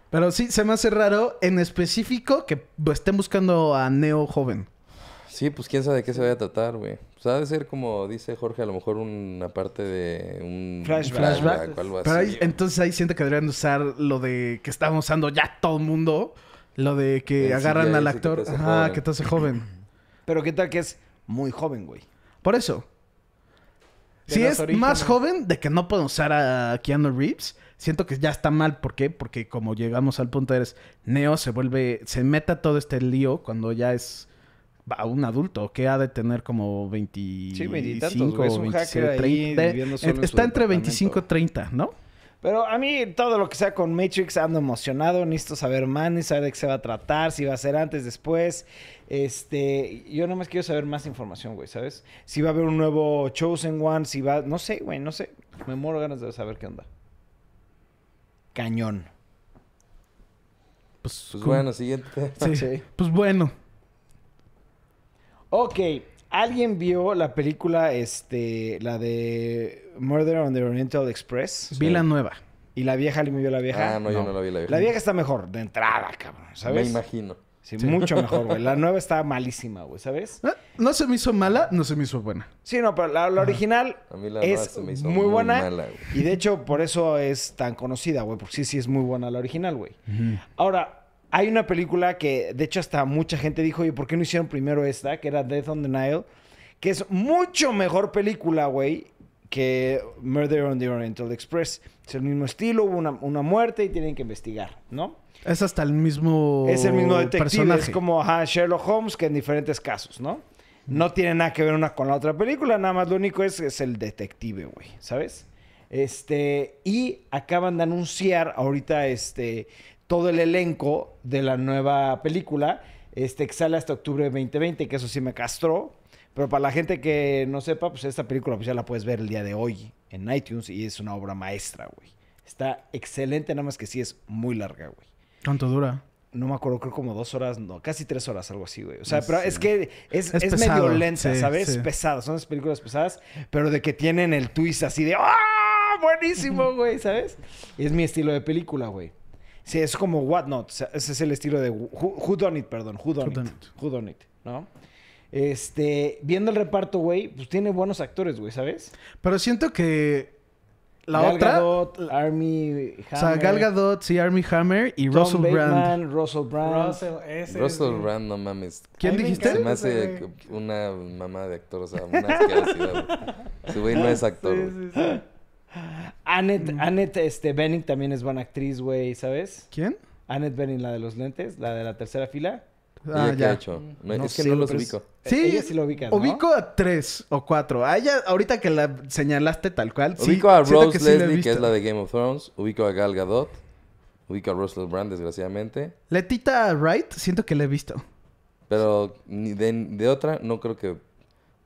Pero sí, se me hace raro en específico que estén buscando a Neo joven. Sí, pues quién sabe de qué se vaya a tratar, güey. Pues ha de ser como dice Jorge, a lo mejor una parte de un flashback, flashback Pero entonces ahí siento que deberían usar lo de que estaban usando ya todo el mundo, lo de que agarran al actor, que que te hace joven. Pero qué tal que es muy joven, güey. Por eso. Si es más joven de que no puedo usar a Keanu Reeves, siento que ya está mal. ¿Por qué? Porque como llegamos al punto eres Neo se vuelve, se meta todo este lío cuando ya es a un adulto que ha de tener como 25 o 27, está entre 25 y 30, ¿no? Pero a mí todo lo que sea con Matrix ando emocionado, necesito saber más, ni saber de qué se va a tratar, si va a ser antes, después. Este, yo nomás quiero saber más información, güey, ¿sabes? Si va a haber un nuevo Chosen One, si va, no sé, güey, no sé. Me muero ganas de saber qué onda. Cañón. Pues, pues bueno, siguiente. Sí. Pues bueno. Ok, ¿Alguien vio la película, este, la de Murder on the Oriental Express? Vi la nueva. ¿Y la vieja? ¿Alguien vio la vieja? Ah, no, yo no la vi la vieja. La vieja está mejor, de entrada, cabrón, ¿sabes? Me imagino. Sí, mucho mejor, güey. La nueva está malísima, güey, ¿sabes? No, se me hizo mala, no se me hizo buena. Sí, no, pero la, original es muy buena. y de hecho, por eso es tan conocida, güey, porque sí, sí es muy buena la original, güey. Ahora, hay una película que, de hecho, hasta mucha gente dijo, oye, ¿por qué no hicieron primero esta? Que era Death on the Nile. Que es mucho mejor película, güey, que Murder on the Oriental Express. Es el mismo estilo, hubo una, muerte y tienen que investigar, ¿no? Es hasta el mismo. Es el mismo detective. Es como Sherlock Holmes que en diferentes casos, ¿no? No tiene nada que ver una con la otra película, nada más lo único es, es el detective, güey, ¿sabes? Este, y acaban de anunciar ahorita, este, todo el elenco de la nueva película, este, que sale hasta octubre de 2020, que eso sí me castró. Pero para la gente que no sepa, pues esta película pues ya la puedes ver el día de hoy en iTunes y es una obra maestra, güey. Está excelente, nada más que sí es muy larga, güey. ¿Cuánto dura? No me acuerdo, creo como dos horas, no, casi tres horas, algo así, güey. O sea, pero es que es, es, medio lenta, ¿sabes? Pesada, son las películas pesadas, pero de que tienen el twist así de ¡ah! ¡Buenísimo, güey! ¿Sabes? Es mi estilo de película, güey. Sí, es como What Not. ese es el estilo de Who, Done It, perdón. Who Done, it. ¿no? Este, viendo el reparto, güey, pues tiene buenos actores, güey, ¿sabes? Pero siento que la Gal otra. Gadot, Army Hammer. O sea, Gal Gadot, sí, Army Hammer y Russell Brand. Russell Brand. Russell, ese, Russell Brand, no mames. ¿Quién dijiste? Se me hace una mamá de actor, o sea, una asquerosidad. Su güey no es actor. Mm. Annette, este, Benning también es buena actriz, güey, ¿sabes? ¿Quién? Annette Benning, la de los lentes, la de la tercera fila. Ah, ya. es que no los ubico. Sí, sí lo Ubico a tres o cuatro. A ahorita que la señalaste tal cual. Ubico a Rose Leslie, que es la de Game of Thrones. Ubico a Gal Gadot. Ubico a Russell Brand, desgraciadamente. Letita Wright, siento que la he visto. Pero ni de, otra, no creo que.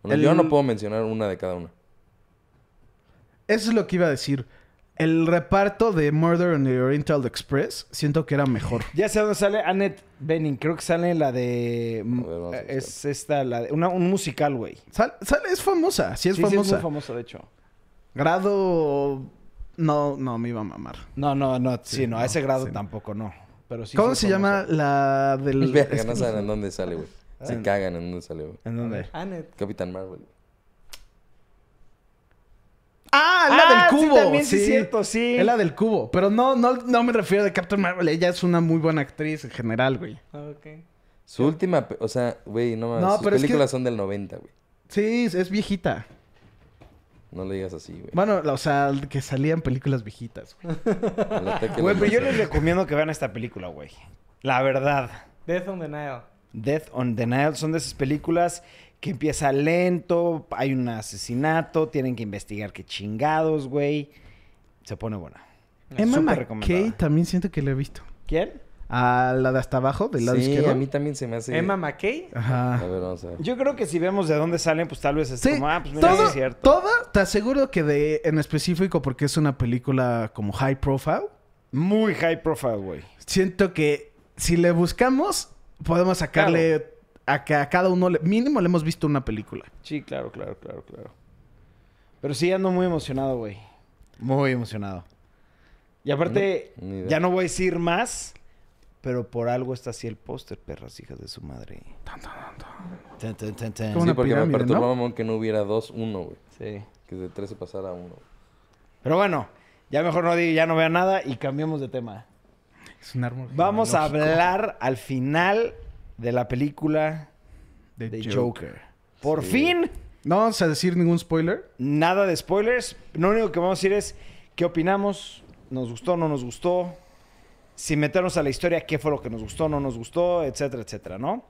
Yo no puedo mencionar una de cada una. Eso es lo que iba a decir. El reparto de Murder on the Oriental Express siento que era mejor. Ya sé dónde sale Annette Benning. Creo que sale la de. Eh, es esta, la de. un musical, güey. Sale, es famosa. Sí, es famosa. famosa, de hecho. Grado. No, no, me iba a mamar. No, no, no. Sí, no, a ese grado tampoco, no. Pero ¿Cómo se llama la del. no saben en dónde sale, güey. Se ah. cagan en dónde sale, güey. ¿En dónde? Annette. Capitán Marvel. Ah, la ah, del cubo. Sí, cierto, sí. Es la del cubo. Pero no, no, me refiero de Captain Marvel. Ella es una muy buena actriz en general, güey. Ah, ok. Su última, o sea, güey, no más, sus películas son del 90, güey. Sí, es viejita. No le digas así, güey. Bueno, o sea, que salían películas viejitas, güey. Güey, pero yo les recomiendo que vean esta película, güey. La verdad. Death on the Nile. Death on the Nile son de esas películas que empieza lento, hay un asesinato, tienen que investigar qué chingados, güey. Se pone buena. Emma McKay también siento que la he visto. ¿Quién? A la de hasta abajo, del lado sí, a mí también se me hace... ¿Emma McKay? Ajá. Yo creo que si vemos de dónde salen, pues tal vez es como... Ah, pues mira, todo, es cierto. Toda, te aseguro que de... En específico porque es una película como high profile. Muy high profile, güey. Siento que si le buscamos, podemos sacarle a que a cada uno mínimo le hemos visto una película. Sí, claro, claro, claro, claro. Pero sí ando muy emocionado, güey. Muy emocionado. Y aparte, ya no voy a decir más, pero por algo está así el póster, perras hijas de su madre. Tan, tan, tan, Sí, porque me que no hubiera dos, uno, güey. Sí. Que de tres se pasara a uno. Pero bueno, ya mejor no digo, ya no vea nada y cambiemos de tema. Es un árbol. Vamos a hablar al final de la película de, Joker. Por fin. No vamos a decir ningún spoiler. Nada de spoilers. Lo único que vamos a decir es qué opinamos, nos gustó, no nos gustó, sin meternos a la historia, qué fue lo que nos gustó, no nos gustó, etcétera, etcétera, ¿no?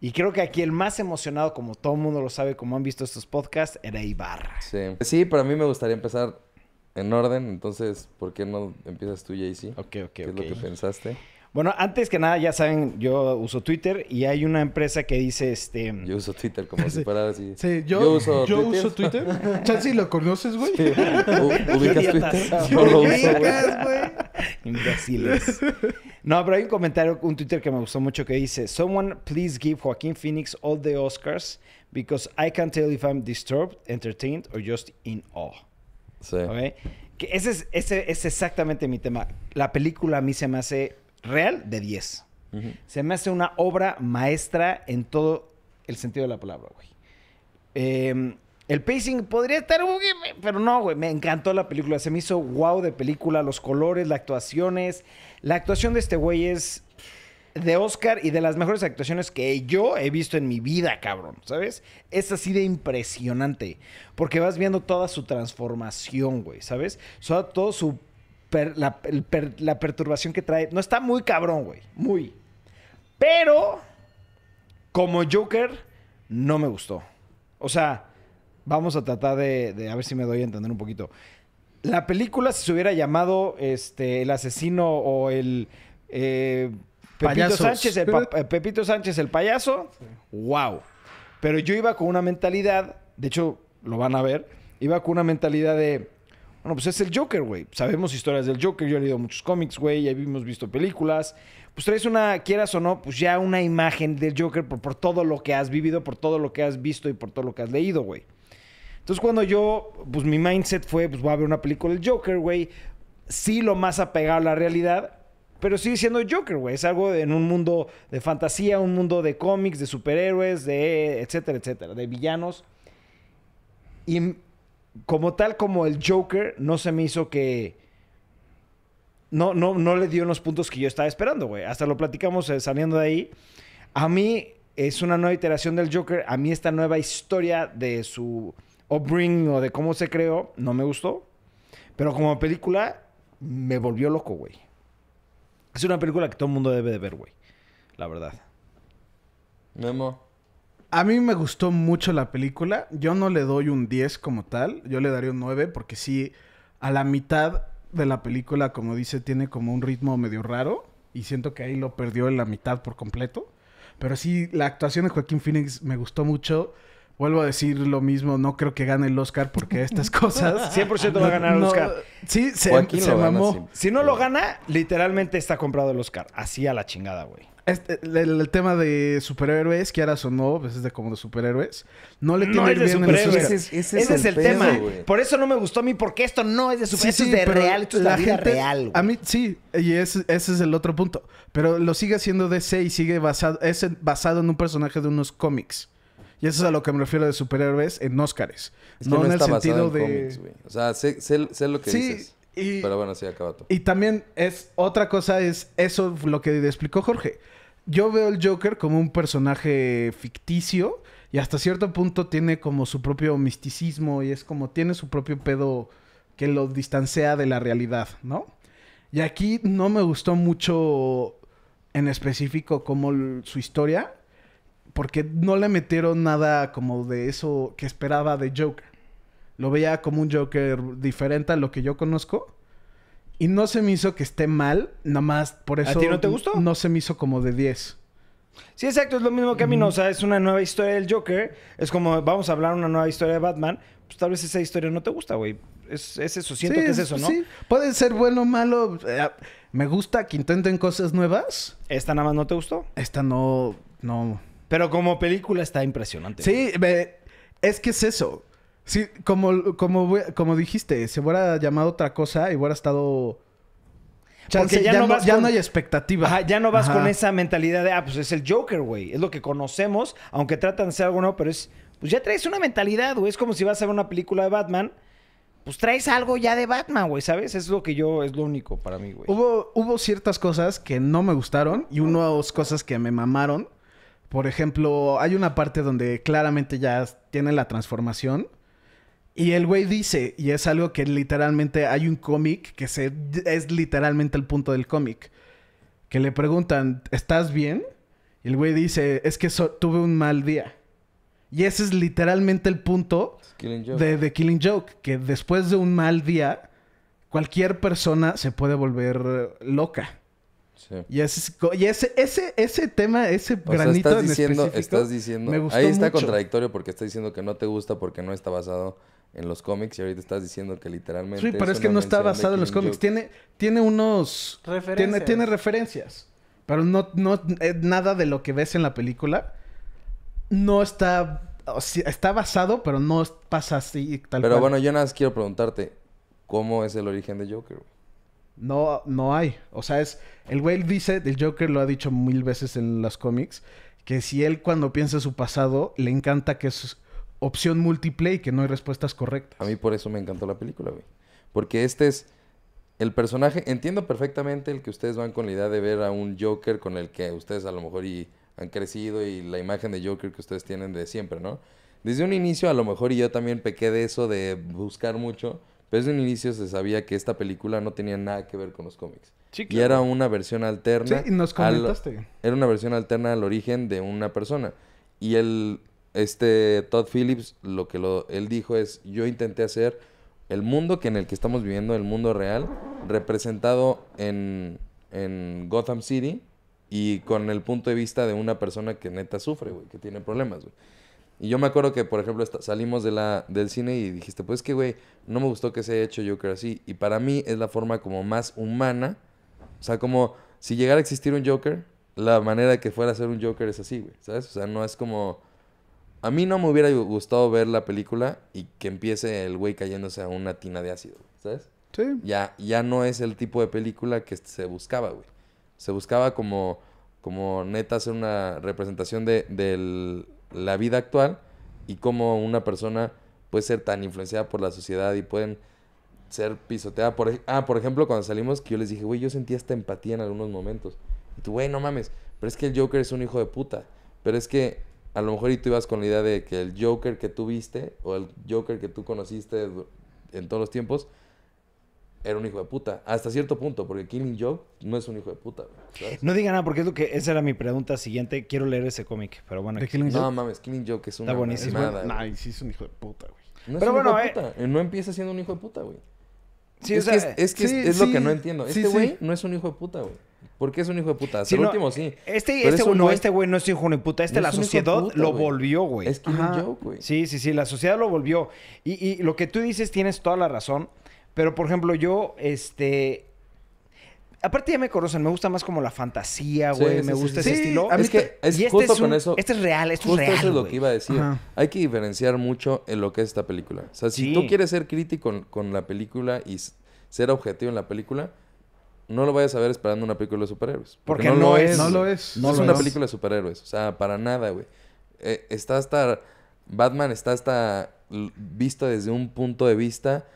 Y creo que aquí el más emocionado, como todo el mundo lo sabe, como han visto estos podcasts, era Ibarra. Sí. sí, para mí me gustaría empezar en orden, entonces, ¿por qué no empiezas tú, JC? Ok, ok, ¿Qué es lo que pensaste? Bueno, antes que nada, ya saben, yo uso Twitter y hay una empresa que dice este. Yo uso Twitter como sí. si Sí, yo, yo uso Twitter. Uso Chansi lo conoces, güey. Sí. Ubicas Twitter. No lo uso, güey. No, pero hay un comentario, un Twitter que me gustó mucho que dice: Someone please give Joaquín Phoenix all the Oscars because I can't tell if I'm disturbed, entertained or just in awe. Sí. ¿Okay? Que ese, es, ese es exactamente mi tema. La película a mí se me hace real de 10. Se me hace una obra maestra en todo el sentido de la palabra, güey. Em, el pacing podría estar, pero no, güey. Me encantó la película. Se me hizo wow de película. Los colores, las actuaciones. La actuación de este güey es de Oscar y de las mejores actuaciones que yo he visto en mi vida, cabrón. ¿Sabes? Es así de impresionante. Porque vas viendo toda su transformación, güey. ¿Sabes? Toda todo su la, perturbación que trae. No está muy cabrón, güey. Muy. Pero, como Joker, no me gustó. O sea, vamos a tratar de, a ver si me doy a entender un poquito. La película, si se hubiera llamado este, El asesino o el eh, eh, Pepito, Sánchez, el payaso, wow. Pero yo iba con una mentalidad, de hecho, lo van a ver, iba con una mentalidad de bueno, pues es el Joker, güey. Sabemos historias del Joker, yo he leído muchos cómics, güey, ya hemos visto películas. Pues traes una, quieras o no, pues ya una imagen del Joker por, todo lo que has vivido, por todo lo que has visto y por todo lo que has leído, güey. Entonces cuando yo, pues mi mindset fue, pues voy a ver una película del Joker, güey. Sí lo más apegado a la realidad, pero sigue siendo Joker, güey. Es algo en un mundo de fantasía, un mundo de cómics, de superhéroes, de etcétera, etcétera, de villanos. Y como tal como el Joker, no se me hizo que... No, no, no le dio los puntos que yo estaba esperando, güey. Hasta lo platicamos eh, saliendo de ahí. A mí es una nueva iteración del Joker. A mí esta nueva historia de su upbringing o de cómo se creó no me gustó. Pero como película me volvió loco, güey. Es una película que todo el mundo debe de ver, güey. La verdad. Memo. A mí me gustó mucho la película. Yo no le doy un 10 como tal. Yo le daría un 9 porque sí, a la mitad de la película, como dice, tiene como un ritmo medio raro. Y siento que ahí lo perdió en la mitad por completo. Pero sí, la actuación de Joaquín Phoenix me gustó mucho. Vuelvo a decir lo mismo, no creo que gane el Oscar porque estas cosas... 100% va a ganar el Oscar. sí, se, mamó. Si no lo gana, literalmente está comprado el Oscar. Así a la chingada, güey. Este, el, tema de superhéroes, que o no, pues es de como de superhéroes. No le tiene bien superhéroes. ese, es, el, tema. Por eso no me gustó a mí, porque esto no es de superhéroes, es de real, esto la, real. A mí sí, y ese, es el otro punto. Pero lo sigue haciendo DC y sigue basado, es basado en un personaje de unos cómics. Y eso es a lo que me refiero de superhéroes en Óscares. Es no, en el sentido de. o sea, sé, lo que sí, dices. Y, Pero bueno, sí, Y también es otra cosa, es eso lo que explicó Jorge. Yo veo el Joker como un personaje ficticio y hasta cierto punto tiene como su propio misticismo y es como tiene su propio pedo que lo distancia de la realidad, ¿no? Y aquí no me gustó mucho en específico como su historia, porque no le metieron nada como de eso que esperaba de Joker. Lo veía como un Joker diferente a lo que yo conozco. Y no se me hizo que esté mal, nada más por eso. ¿A ti no te gustó? No se me hizo como de 10. Sí, exacto, es lo mismo que a mí, no, o sea, es una nueva historia del Joker, es como vamos a hablar una nueva historia de Batman, pues tal vez esa historia no te gusta, güey. Es, eso, siento que es eso, ¿no? puede ser bueno o malo. Eh, me gusta que intenten cosas nuevas. ¿Esta nada más no te gustó? Esta no, no. Pero como película está impresionante. Sí, es que es eso. Sí, como, como, como dijiste, se hubiera llamado otra cosa y hubiera estado... Porque ya, no, hay expectativa. ya no vas con esa mentalidad de, ah, pues es el Joker, güey. Es lo que conocemos, aunque tratan de ser algo nuevo, pero es... Pues ya traes una mentalidad, güey. Es como si vas a ver una película de Batman pues traes algo ya de Batman, güey, ¿sabes? Es lo que yo, es lo único para mí, güey. Hubo, hubo ciertas cosas que no me gustaron y unas cosas que me mamaron. Por ejemplo, hay una parte donde claramente ya tiene la transformación y el güey dice, y es algo que literalmente hay un cómic que se, es literalmente el punto del cómic, que le preguntan, ¿estás bien? Y el güey dice, es que tuve un mal día. Y ese es literalmente el punto de The Killing Joke, que después de un mal día, cualquier persona se puede volver loca. Y, ese, ese, ese, tema, ese granito sea, estás estás diciendo, ahí está contradictorio porque está diciendo que no te gusta porque no está basado en los cómics y ahorita estás diciendo que literalmente... Sí, pero es, que no está basado en los cómics. Tiene, tiene unos... Tiene, referencias. Pero no, no, eh, nada de lo que ves en la película no está... está basado, pero no pasa así tal Pero bueno, yo nada más quiero preguntarte, ¿cómo es el origen de Joker? No, no hay. O sea, es... El güey dice, el Joker lo ha dicho mil veces en los cómics, que si él cuando piensa su pasado, le encanta que es opción múltiple y que no hay respuestas correctas. A mí por eso me encantó la película, güey. Porque este es el personaje. Entiendo perfectamente el que ustedes van con la idea de ver a un Joker con el que ustedes a lo mejor y han crecido y la imagen de Joker que ustedes tienen de siempre, ¿no? Desde un inicio, a lo mejor, y yo también pequé de eso de buscar mucho, pero desde un inicio se sabía que esta película no tenía nada que ver con los cómics. Y era una versión alterna. Sí, nos comentaste. era una versión alterna al origen de una persona. Y el, este Todd Phillips, lo que lo, él dijo es, yo intenté hacer el mundo que en el que estamos viviendo, el mundo real, representado en, Gotham City y con el punto de vista de una persona que neta sufre, güey, que tiene problemas, güey. Y yo me acuerdo que, por ejemplo, salimos de la, del cine y dijiste, pues que, güey, no me gustó que se haya hecho Joker así. Y para mí es la forma como más humana. O sea, como si llegara a existir un Joker, la manera que fuera a ser un Joker es así, güey, ¿sabes? O sea, no es como a mí no me hubiera gustado ver la película y que empiece el güey cayéndose a una tina de ácido, ¿sabes? Sí. Ya, ya no es el tipo de película que se buscaba, güey. Se buscaba como, como neta hacer una representación de, la vida actual y cómo una persona puede ser tan influenciada por la sociedad y pueden ser pisoteada por... Ah, por ejemplo, cuando salimos que yo les dije, güey, yo sentía esta empatía en algunos momentos. Y tú, güey, no mames, pero es que el Joker es un hijo de puta. Pero es que a lo mejor y tú ibas con la idea de que el Joker que tú viste o el Joker que tú conociste en todos los tiempos era un hijo de puta. Hasta cierto punto, porque Killing Joke no es un hijo de puta. No diga nada, porque es lo que esa era mi pregunta siguiente. Quiero leer ese cómic, pero bueno. no mames, Killing Joke es una. Está buenísimo. no, sí es un hijo de puta, güey. No pero es un bueno, hijo de eh, puta. Eh, no empieza siendo un hijo de puta, güey. Sí, es, que es, lo que no entiendo. Este güey no es un hijo de puta, güey. Porque es un hijo de puta. sí, el último sí. Este, este güey, no, este güey no es hijo de puta. Este, la sociedad lo volvió, güey. Es un Joke, güey. Sí, sí, sí. La sociedad lo volvió. Y, y lo que tú dices tienes toda la razón. Pero, por ejemplo, yo, este... Aparte ya me conocen, me gusta más como la fantasía, güey. me gusta ese estilo. A mí es que este con eso. Este es real, esto es real. Eso es lo que iba a decir. Hay que diferenciar mucho en lo que es esta película. O sea, si tú quieres ser crítico con, la película y ser objetivo en la película, no lo vayas a ver esperando una película de superhéroes. Porque, no, lo es. No lo es. No, es una película de superhéroes. O sea, para nada, güey. Eh, está hasta... Batman está hasta visto desde un punto de vista...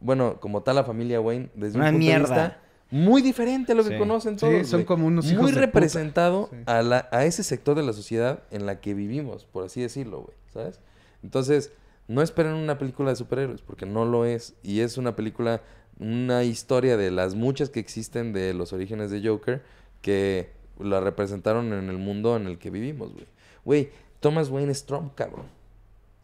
Bueno, como tal la familia Wayne, desde una un punto de vista... Muy diferente a lo que conocen todos. Sí, son como unos Muy representado A, a ese sector de la sociedad en la que vivimos, por así decirlo, güey. ¿Sabes? Entonces, no esperen una película de superhéroes, porque no lo es. Y es una película una historia de las muchas que existen de los orígenes de Joker que la representaron en el mundo en el que vivimos, güey. Güey, Thomas Wayne Trump, cabrón.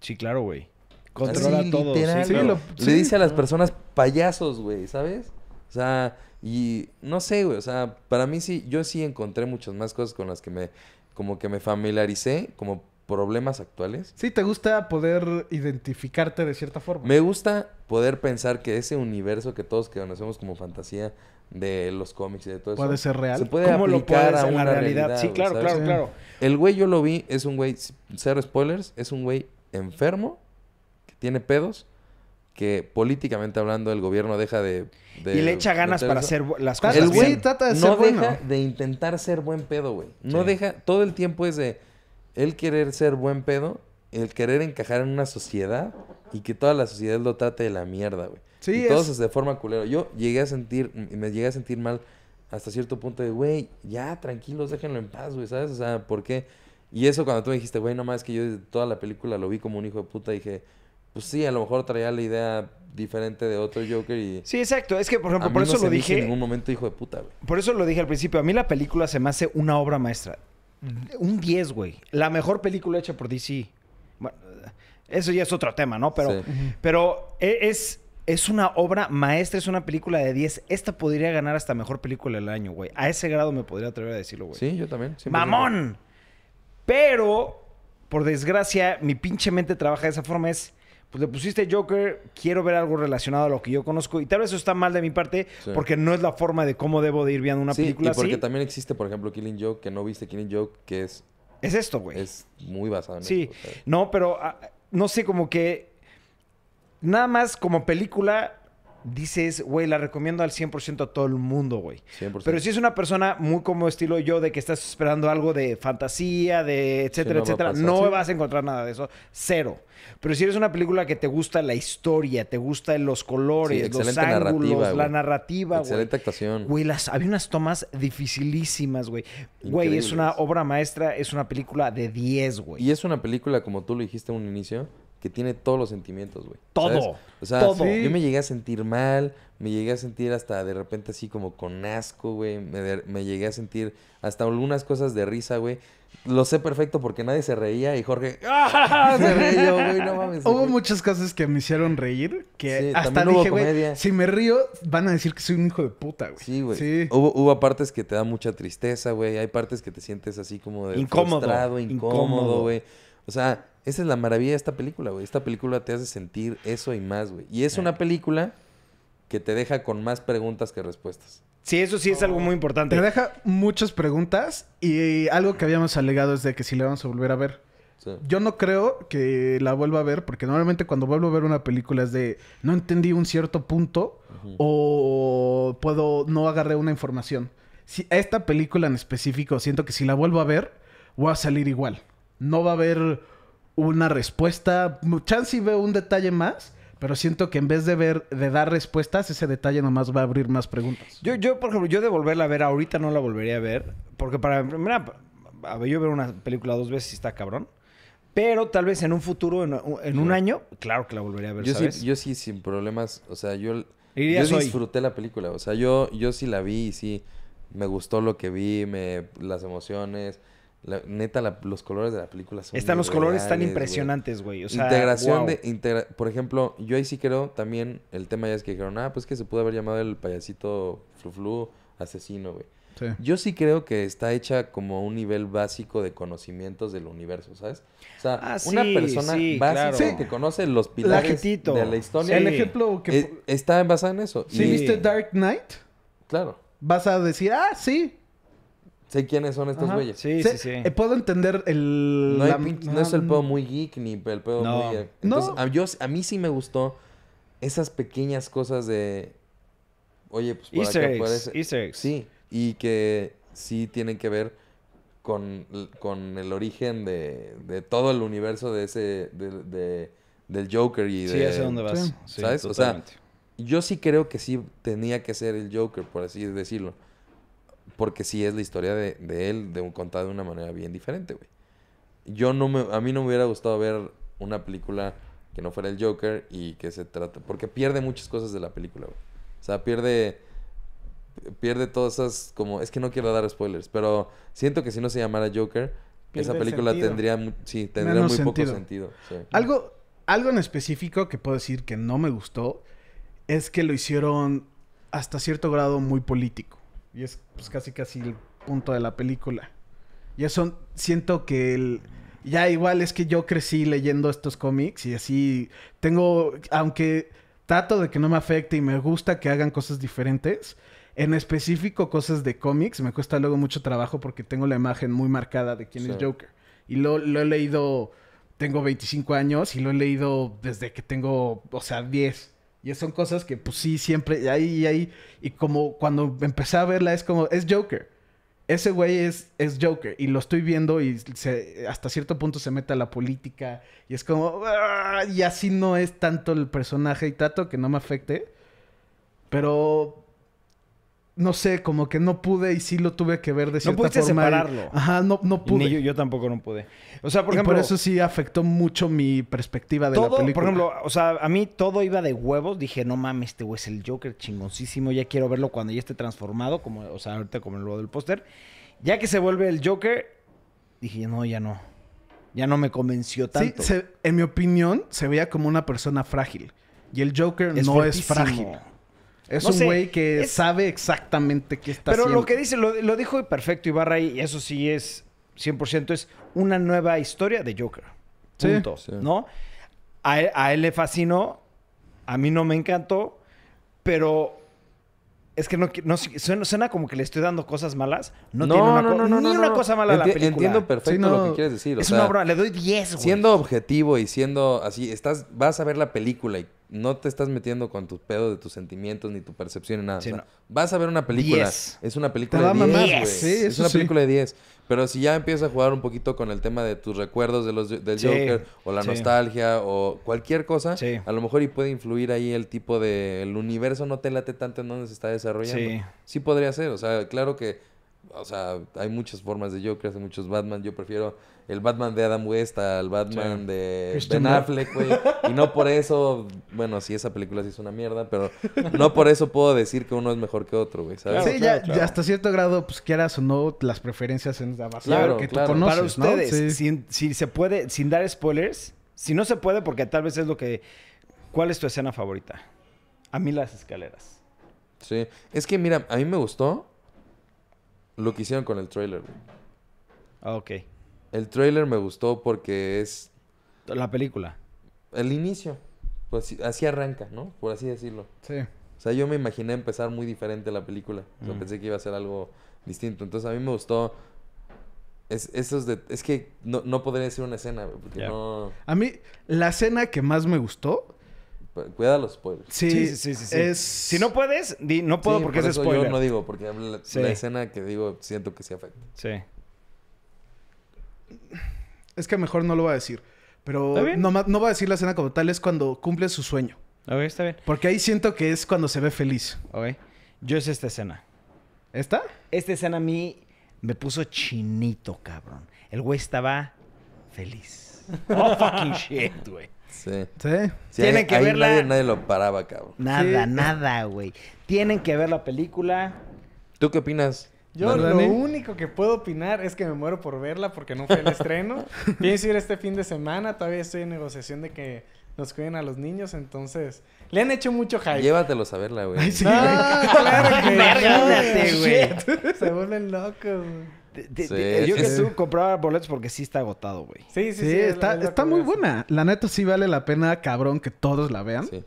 Sí, claro, güey. Controla Le dice a las personas payasos, güey, ¿sabes? O sea, y no sé, güey, o sea, para mí sí, yo sí encontré muchas más cosas con las que me, como que me familiaricé, como problemas actuales. Sí, te gusta poder identificarte de cierta forma. Me gusta poder pensar que ese universo que todos conocemos como fantasía de los cómics y de todo eso. Puede ser real. Se puede ¿Cómo aplicar a una realidad? sí, claro, claro, claro. El güey yo lo vi, es un güey, cero spoilers, es un güey enfermo, que tiene pedos, que políticamente hablando el gobierno deja de... y le echa ganas para hacer las cosas. El güey trata de no deja de intentar ser buen pedo, güey. No deja, todo el tiempo es de el querer ser buen pedo, el querer encajar en una sociedad y que toda la sociedad lo trate de la mierda, güey. Sí, y es... de forma culero. Yo llegué a sentir, me llegué a sentir mal hasta cierto punto de, güey, ya, tranquilos, déjenlo en paz, güey, ¿sabes? O sea, ¿por qué? Y eso cuando tú me dijiste, güey, no más que yo toda la película lo vi como un hijo de puta, dije, pues sí, a lo mejor traía la idea diferente de otro Joker y... Sí, exacto. Es que, por ejemplo, por eso no lo dije... En ningún momento hijo de puta, güey. Por eso lo dije al principio. A mí la película se me hace una obra maestra. Un 10, güey. La mejor película hecha por DC. Bueno, eso ya es otro tema, ¿no? Pero, pero e, es, es una obra maestra, es una película de 10. Esta podría ganar hasta mejor película del año, güey. A ese grado me podría atrever a decirlo, güey. Sí, yo también. ¡Mamón! Pero, por desgracia, mi pinche mente trabaja de esa forma. Es pues le pusiste Joker, quiero ver algo relacionado a lo que yo conozco. Y tal vez eso está mal de mi parte, porque no es la forma de cómo debo de ir viendo una sí, película. Y porque también existe, por ejemplo, Killing Joke, que no viste Killing Joke, que es... Es esto, güey. Es muy basado en Sí, no, pero ah, no sé, como que... Nada más como película, dices, güey, la recomiendo al 100% a todo el mundo, güey. Pero si es una persona muy como estilo yo, de que estás esperando algo de fantasía, de etcétera, etcétera, no vas a encontrar nada de eso. Cero. Pero si eres una película que te gusta la historia, te gusta los colores, los ángulos, la narrativa, güey. Excelente actuación. Güey, había unas tomas dificilísimas, güey. Güey, es una obra maestra, es una película de 10, güey. Y es una película, como tú lo dijiste en un inicio, que tiene todos los sentimientos, güey. Todo. O sea, yo me llegué a sentir mal, me llegué a sentir hasta de repente así como con asco, güey. Me, llegué a sentir hasta algunas cosas de risa, güey. Lo sé perfecto porque nadie se reía y Jorge ¡ah! se reía, güey, no mames. Hubo muchas cosas que me hicieron reír que hasta dije, güey, si me río van a decir que soy un hijo de puta, güey. Sí, güey. Hubo, hubo, partes que te dan mucha tristeza, güey. Hay partes que te sientes así como de frustrado, incómodo. güey. O sea, esa es la maravilla de esta película, güey. Esta película te hace sentir eso y más, güey. Y es eh. una película que te deja con más preguntas que respuestas. Sí, eso sí es algo muy importante. Te deja muchas preguntas y algo que habíamos alegado es de que si la vamos a volver a ver. Yo no creo que la vuelva a ver, porque normalmente cuando vuelvo a ver una película es de no entendí un cierto punto o puedo, no agarré una información. Si esta película en específico siento que si la vuelvo a ver, voy a salir igual. No va a haber una respuesta. Chance y veo un detalle más, pero siento que en vez de ver, de dar respuestas, ese detalle nomás va a abrir más preguntas. Yo, yo, por ejemplo, yo de volverla a ver ahorita no la volvería a ver. Porque para mira, a ver, yo ver una película dos veces y está cabrón. Pero tal vez en un futuro, en, un año, claro que la volvería a ver. Yo, Sí, yo sí, sin problemas. O sea, yo, yo disfruté la película. O sea, yo, yo sí la vi y sí me gustó lo que vi, me, las emociones. La, neta, los colores de la película son. Están los colores tan impresionantes, güey. integración de. por ejemplo, yo ahí sí creo también. El tema ya es que dijeron, ah, pues que se pudo haber llamado el payasito Fluflu asesino, güey. Yo sí creo que está hecha como un nivel básico de conocimientos del universo, ¿sabes? O sea, ah, una persona básica que conoce los pilares de la historia. El ejemplo que. está basada en eso. ¿Sí viste Dark Knight? Claro. Vas a decir, ah, sí, Sé quiénes son estos güeyes. Sí, sí, sí, eh, Puedo entender el. No, es el pedo muy geek ni el pedo muy. Eh, entonces, a, yo, a mí sí me gustó esas pequeñas cosas de. Oye, pues para Easter eggs, Easter eggs. Sí. Y que sí tienen que ver con, con el origen de, de todo el universo de ese. del Joker y de. Sí, ya dónde vas. ¿Sabes? O sea, yo sí creo que sí tenía que ser el Joker, por así decirlo. Porque sí es la historia de, él de contada de una manera bien diferente, güey. Yo no me... A mí no me hubiera gustado ver una película que no fuera el Joker y que se trata... Porque pierde muchas cosas de la película, güey. O sea, pierde... Pierde todas esas como... Es que no quiero dar spoilers, pero siento que si no se llamara Joker, esa película tendría... Sí, tendría muy poco sentido. Algo, algo en específico que puedo decir que no me gustó es que lo hicieron hasta cierto grado muy político. Y es pues, casi casi el punto de la película. Y eso siento que el... Ya igual es que yo crecí leyendo estos cómics y así tengo, aunque trato de que no me afecte y me gusta que hagan cosas diferentes, en específico cosas de cómics, me cuesta luego mucho trabajo porque tengo la imagen muy marcada de quién es Joker. Y lo, lo he leído, tengo 25 años y lo he leído desde que tengo, o sea, 10. Y son cosas que, pues sí, siempre, ahí, ahí, y como cuando empecé a verla es como, es Joker. Ese güey es, es Joker y lo estoy viendo y se, hasta cierto punto se mete a la política y es como, ah", y así no es tanto el personaje y trato que no me afecte, pero no sé, como que no pude y sí lo tuve que ver de cierta no separarlo. ajá, no, pude. yo, tampoco no pude. O sea, por ejemplo... por eso sí afectó mucho mi perspectiva de la película. Por ejemplo, o sea, a mí todo iba de huevos. Dije, no mames, este güey es el Joker chingoncísimo. Ya quiero verlo cuando ya esté transformado, como, o sea, ahorita como lo del póster. Ya que se vuelve el Joker, dije, no, ya no. Ya no me convenció tanto. Sí, en mi opinión, se veía como una persona frágil. Y el Joker no es frágil. Es un güey que sabe exactamente qué está Pero haciendo. Pero lo que dice, lo, dijo perfecto Ibarra y eso sí es 100%, es una nueva historia de Joker. Punto, ¿no? A, él le fascinó, a mí no me encantó, pero es que no, no suena, como que le estoy dando cosas malas. No, no tiene una, no, no, ni una cosa mala a la película. Entiendo perfecto lo que quieres decir. es sea, una broma, le doy 10, güey. Siendo objetivo y siendo así, estás, vas a ver la película y no te estás metiendo con tus pedos de tus sentimientos ni tu percepción ni nada. Vas a ver una película. Es una película de 10. es una película de 10. Pero si ya empiezas a jugar un poquito con el tema de tus recuerdos de los, del Joker o la nostalgia o cualquier cosa, a lo mejor y puede influir ahí el tipo de... El universo no te late tanto en donde se está desarrollando. Sí podría ser. O sea, claro que o sea, hay muchas formas de Joker, hay muchos Batman. Yo prefiero el Batman de Adam West al Batman de Ben Affleck, güey. Y no por eso, bueno, sí, esa película sí es una mierda, pero no por eso puedo decir que uno es mejor que otro, güey, sí, hasta cierto grado, pues quieras o no, las preferencias en la claro, que tú conoces, Para ustedes, si se puede, sin dar spoilers, si no se puede, porque tal vez es lo que... ¿Cuál es tu escena favorita? A mí las escaleras. Sí, es que mira, a mí me gustó lo que hicieron con el trailer, Ah, ok. El trailer me gustó porque es... La película. El inicio. Pues así arranca, ¿no? Por así decirlo. Sí. O sea, yo me imaginé empezar muy diferente la película. Yo mm. pensé que iba a ser algo distinto. Entonces a mí me gustó... Es, de, es que no, podría ser una escena, porque no... A mí, la escena que más me gustó Cuida los spoilers. Sí, sí, sí. sí, Si no puedes, no puedo porque es spoiler. Yo no digo, porque la, escena que digo siento que se afecta. Sí. Es que mejor no lo va a decir. Pero no, no va a decir la escena como tal, es cuando cumple su sueño. está bien. Porque ahí siento que es cuando se ve feliz. Yo es esta escena. ¿Esta? Esta escena a mí me puso chinito, cabrón. El güey estaba feliz. Oh, fucking shit, güey. Sí. ¿Sí? Tienen que verla. Nadie, nadie, lo paraba, cabrón. Nada, nada, güey. Tienen que ver la película. ¿Tú qué opinas? Yo lo único que puedo opinar es que me muero por verla porque no fue el estreno. Pienso ir este fin de semana, todavía estoy en negociación de que nos cuiden a los niños, entonces le han hecho mucho hype. Llévatelos a verla, güey. Sí, claro que güey. Se vuelven locos, güey. Eh, yo que compraba boletos porque sí está agotado, güey. Sí, sí, sí. está, muy buena. La neta sí vale la pena, cabrón, que todos la vean. Sí.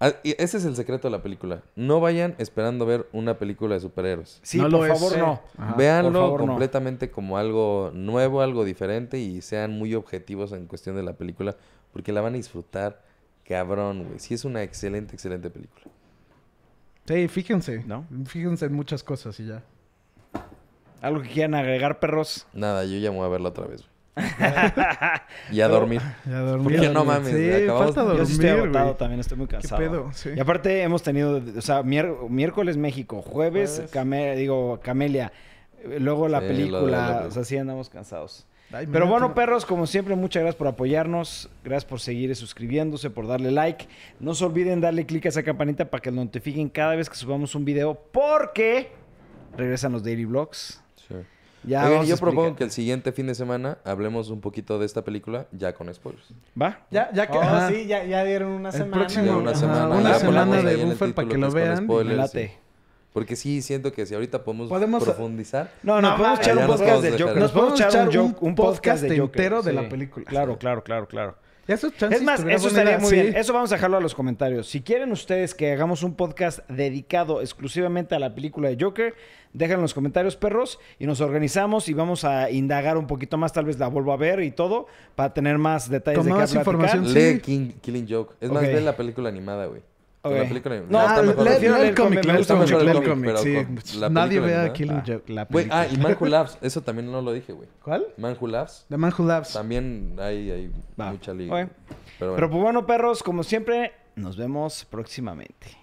Ah, y ese es el secreto de la película. No vayan esperando ver una película de superhéroes. Sí, no, por, favor, no. completamente como algo nuevo, algo diferente y sean muy objetivos en cuestión de la película porque la van a disfrutar, cabrón, güey. Sí es una excelente, excelente película. Sí, fíjense. ¿No? Fíjense en muchas cosas y ya. ¿Algo que quieran agregar, perros? Nada, yo ya me voy a verla otra vez, y a dormir. Y Porque no mames, sí, falta dormir, estoy agotado también, estoy muy cansado. pedo? Y aparte hemos tenido, o sea, miércoles México, jueves, digo, Camelia, luego la película, así andamos cansados. Pero bueno, perros, como siempre, muchas gracias por apoyarnos, gracias por seguir suscribiéndose, por darle like. No se olviden darle click a esa campanita para que lo notifiquen cada vez que subamos un video, porque regresan los Daily Vlogs yo propongo que el siguiente fin de semana hablemos un poquito de esta película ya con spoilers. ¿Va? Ya, ya que ah, sí, ya, dieron una semana. Próximo, ya una semana, una semana de para que lo vean. Porque sí, siento que si ahorita podemos, profundizar. No, no, podemos echar un podcast de Joker. Nos podemos echar un, podcast entero de la película. Claro, claro, claro, claro. Eso es más, eso estaría muy bien. Eso vamos a dejarlo a los comentarios. Si quieren ustedes que hagamos un podcast dedicado exclusivamente a la película de Joker, déjenlo en los comentarios, perros, y nos organizamos y vamos a indagar un poquito más. Tal vez la vuelvo a ver y todo para tener más detalles de más información. Lee Killing Joke. Es más, ve la película animada, güey. Okay. La película no, está mejor. Le, le, le el cómic, sí. Nadie vea a ah. Killing Joke, la película. ah, y Man Who eso también no lo dije, güey. ¿Cuál? Man Who De The Man También hay, hay mucha liga. Pero, bueno. Pero pues bueno, perros, como siempre, nos vemos próximamente.